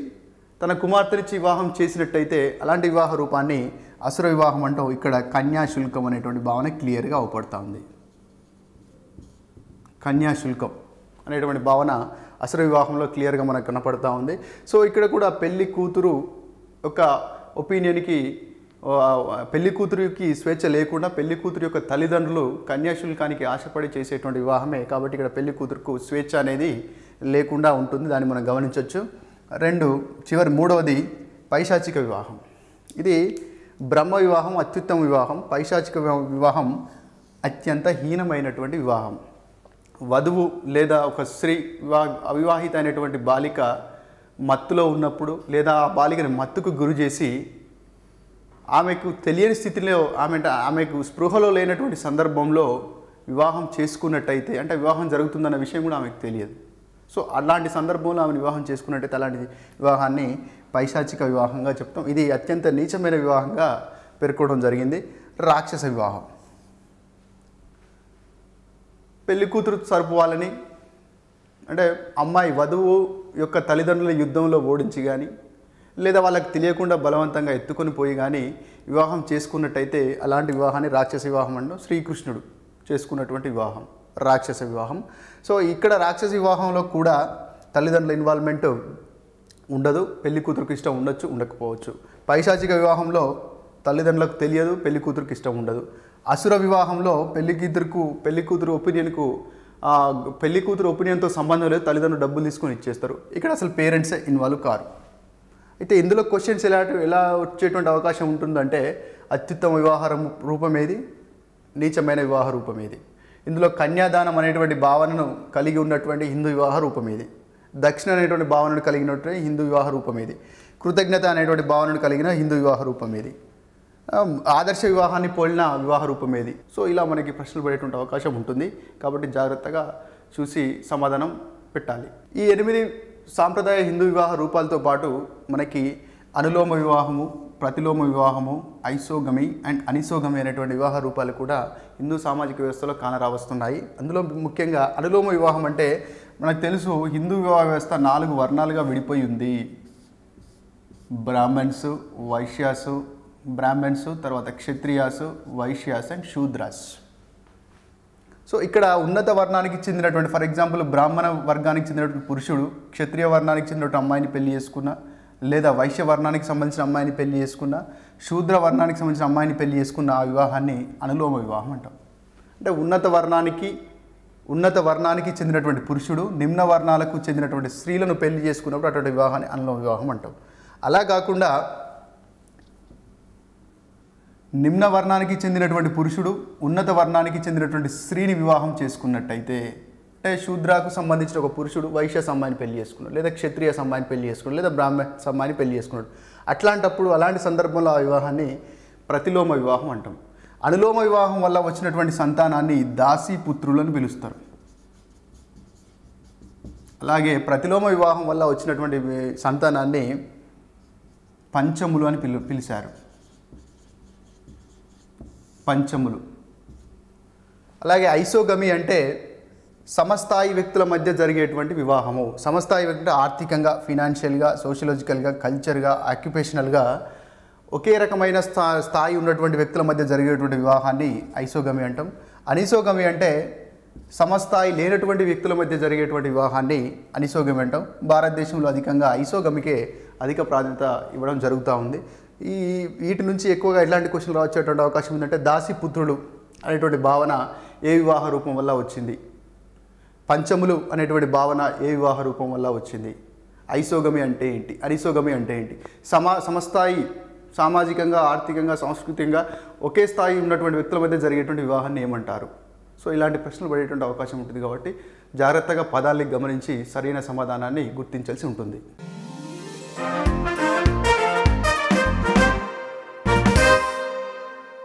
తన కుమార్తెనిచ్చి వివాహం చేసినట్టయితే అలాంటి వివాహ రూపాన్ని అసుర వివాహం అంటూ ఇక్కడ కన్యాశుల్కం అనేటువంటి భావన క్లియర్గా అవపడతా ఉంది కన్యాశుల్కం అనేటువంటి భావన అసుర వివాహంలో క్లియర్గా మనకు కనపడతా ఉంది సో ఇక్కడ కూడా పెళ్ళి కూతురు ఒక ఒపీనియన్కి పెళ్లి కూతురికి స్వేచ్ఛ లేకుండా పెళ్లి కూతురు యొక్క తల్లిదండ్రులు కన్యాశుల్కానికి ఆశపడి చేసేటువంటి వివాహమే కాబట్టి ఇక్కడ పెళ్లి కూతురుకు స్వేచ్ఛ అనేది లేకుండా ఉంటుంది దాన్ని మనం గమనించవచ్చు రెండు చివరి మూడవది పైశాచిక వివాహం ఇది బ్రహ్మ వివాహం అత్యుత్తమ వివాహం పైశాచిక వివాహం అత్యంత హీనమైనటువంటి వివాహం వధువు లేదా ఒక స్త్రీ వివాహ అవివాహిత అయినటువంటి బాలిక మత్తులో ఉన్నప్పుడు లేదా ఆ బాలికని మత్తుకు గురి చేసి ఆమెకు తెలియని స్థితిలో ఆమె ఆమెకు స్పృహలో లేనటువంటి సందర్భంలో వివాహం చేసుకున్నట్టయితే అంటే వివాహం జరుగుతుందన్న విషయం కూడా ఆమెకు తెలియదు సో అలాంటి సందర్భంలో ఆమె వివాహం చేసుకున్నట్టయితే అలాంటి వివాహాన్ని పైశాచిక వివాహంగా చెప్తాం ఇది అత్యంత నీచమైన వివాహంగా పేర్కోవడం జరిగింది రాక్షస వివాహం పెళ్లి కూతురు అంటే అమ్మాయి వధువు యొక్క తల్లిదండ్రుల యుద్ధంలో ఓడించి కానీ లేదా వాళ్ళకి తెలియకుండా బలవంతంగా ఎత్తుకొని పోయి కానీ వివాహం చేసుకున్నట్టయితే అలాంటి వివాహాన్ని రాక్షస వివాహం అండ్ శ్రీకృష్ణుడు చేసుకున్నటువంటి వివాహం రాక్షస వివాహం సో ఇక్కడ రాక్షస వివాహంలో కూడా తల్లిదండ్రుల ఇన్వాల్వ్మెంట్ ఉండదు పెళ్లి కూతురుకు ఇష్టం ఉండొచ్చు ఉండకపోవచ్చు పైశాచిక వివాహంలో తల్లిదండ్రులకు తెలియదు పెళ్లి కూతురుకి ఇష్టం ఉండదు అసుర వివాహంలో పెళ్లి కూతురుకు పెళ్లి కూతురు ఒపీనియన్కు పెళ్లి కూతురు ఒపీనియన్తో సంబంధం లేదు తల్లిదండ్రులు డబ్బులు తీసుకొని ఇచ్చేస్తారు ఇక్కడ అసలు పేరెంట్సే ఇన్వాల్వ్ కారు అయితే ఇందులో క్వశ్చన్స్ ఎలా ఎలా వచ్చేటువంటి అవకాశం ఉంటుందంటే అత్యుత్తమ వివాహ రూపం ఏది నీచమైన వివాహ రూపం ఏది ఇందులో కన్యాదానం అనేటువంటి భావనను కలిగి ఉన్నటువంటి హిందూ వివాహ రూపం ఏది దక్షిణ అనేటువంటి భావనను కలిగినటువంటి హిందూ వివాహ రూపం ఇది కృతజ్ఞత అనేటువంటి భావనను కలిగిన హిందూ వివాహ రూపం ఇది ఆదర్శ వివాహాన్ని పోలిన వివాహ రూపం ఏది సో ఇలా మనకి ప్రశ్నలు పడేటువంటి అవకాశం ఉంటుంది కాబట్టి జాగ్రత్తగా చూసి సమాధానం పెట్టాలి ఈ ఎనిమిది సాంప్రదాయ హిందూ వివాహ రూపాలతో పాటు మనకి అనులోమ వివాహము ప్రతిలోమ వివాహము ఐసోగమి అండ్ అనిసోగమి అనేటువంటి వివాహ రూపాలు కూడా హిందూ సామాజిక వ్యవస్థలో కానరావస్తున్నాయి అందులో ముఖ్యంగా అనులోమ వివాహం అంటే మనకు తెలుసు హిందూ వివాహ వ్యవస్థ నాలుగు వర్ణాలుగా విడిపోయి ఉంది బ్రాహ్మణ్స్ వైశ్యాసు బ్రాహ్మణ్స్ తర్వాత క్షత్రియాస్ వైశ్యాస్ అండ్ శూద్రాస్ సో ఇక్కడ ఉన్నత వర్ణానికి చెందినటువంటి ఫర్ ఎగ్జాంపుల్ బ్రాహ్మణ వర్గానికి చెందినటువంటి పురుషుడు క్షత్రియ వర్ణానికి చెందినటువంటి అమ్మాయిని పెళ్లి చేసుకున్న లేదా వైశ్య వర్ణానికి సంబంధించిన అమ్మాయిని పెళ్లి చేసుకున్న శూద్ర వర్ణానికి సంబంధించిన అమ్మాయిని పెళ్లి చేసుకున్న ఆ వివాహాన్ని అనులోమ వివాహం అంటాం అంటే ఉన్నత వర్ణానికి ఉన్నత వర్ణానికి చెందినటువంటి పురుషుడు నిమ్న వర్ణాలకు చెందినటువంటి స్త్రీలను పెళ్లి చేసుకున్నప్పుడు అటువంటి వివాహాన్ని అనులోమ వివాహం అంటాం అలా కాకుండా నిమ్న వర్ణానికి చెందినటువంటి పురుషుడు ఉన్నత వర్ణానికి చెందినటువంటి స్త్రీని వివాహం చేసుకున్నట్టయితే అంటే శూద్రాకు సంబంధించిన ఒక పురుషుడు వైశ్య సమ్మాయిని పెళ్లి చేసుకున్నాడు లేదా క్షత్రియ సమ్మాని పెళ్లి చేసుకున్నాడు లేదా బ్రాహ్మణ సమ్మాని పెళ్లి చేసుకున్నాడు అట్లాంటప్పుడు అలాంటి సందర్భంలో ఆ వివాహాన్ని ప్రతిలోమ వివాహం అంటాం అనులోమ వివాహం వల్ల వచ్చినటువంటి సంతానాన్ని దాసీ పుత్రులను పిలుస్తారు అలాగే ప్రతిలోమ వివాహం వల్ల వచ్చినటువంటి సంతానాన్ని పంచములు అని పిలు పిలిచారు పంచములు అలాగే ఐసోగమి అంటే సమస్థాయి వ్యక్తుల మధ్య జరిగేటువంటి వివాహము సమస్థాయి వ్యక్తులు ఆర్థికంగా ఫినాన్షియల్గా సోషియలాజికల్గా కల్చర్గా ఆక్యుపేషనల్గా ఒకే రకమైన స్థా స్థాయి ఉన్నటువంటి వ్యక్తుల మధ్య జరిగేటువంటి వివాహాన్ని ఐసోగమి అంటాం అనిసోగమి అంటే సమస్థాయి లేనటువంటి వ్యక్తుల మధ్య జరిగేటువంటి వివాహాన్ని అనిసోగమి అంటాం భారతదేశంలో అధికంగా ఐసోగమికే అధిక ప్రాధాన్యత ఇవ్వడం జరుగుతూ ఉంది ఈ వీటి నుంచి ఎక్కువగా ఇలాంటి క్వశ్చన్లు రావచ్చేటువంటి అవకాశం ఉందంటే దాసి పుత్రుడు అనేటువంటి భావన ఏ వివాహ రూపం వల్ల వచ్చింది పంచములు అనేటువంటి భావన ఏ వివాహ రూపం వల్ల వచ్చింది ఐసోగమి అంటే ఏంటి అనిసోగమి అంటే ఏంటి సమా సమస్థాయి సామాజికంగా ఆర్థికంగా సాంస్కృతికంగా ఒకే స్థాయి ఉన్నటువంటి వ్యక్తుల మధ్య జరిగేటువంటి వివాహాన్ని ఏమంటారు సో ఇలాంటి ప్రశ్నలు పడేటువంటి అవకాశం ఉంటుంది కాబట్టి జాగ్రత్తగా పదాలని గమనించి సరైన సమాధానాన్ని గుర్తించాల్సి ఉంటుంది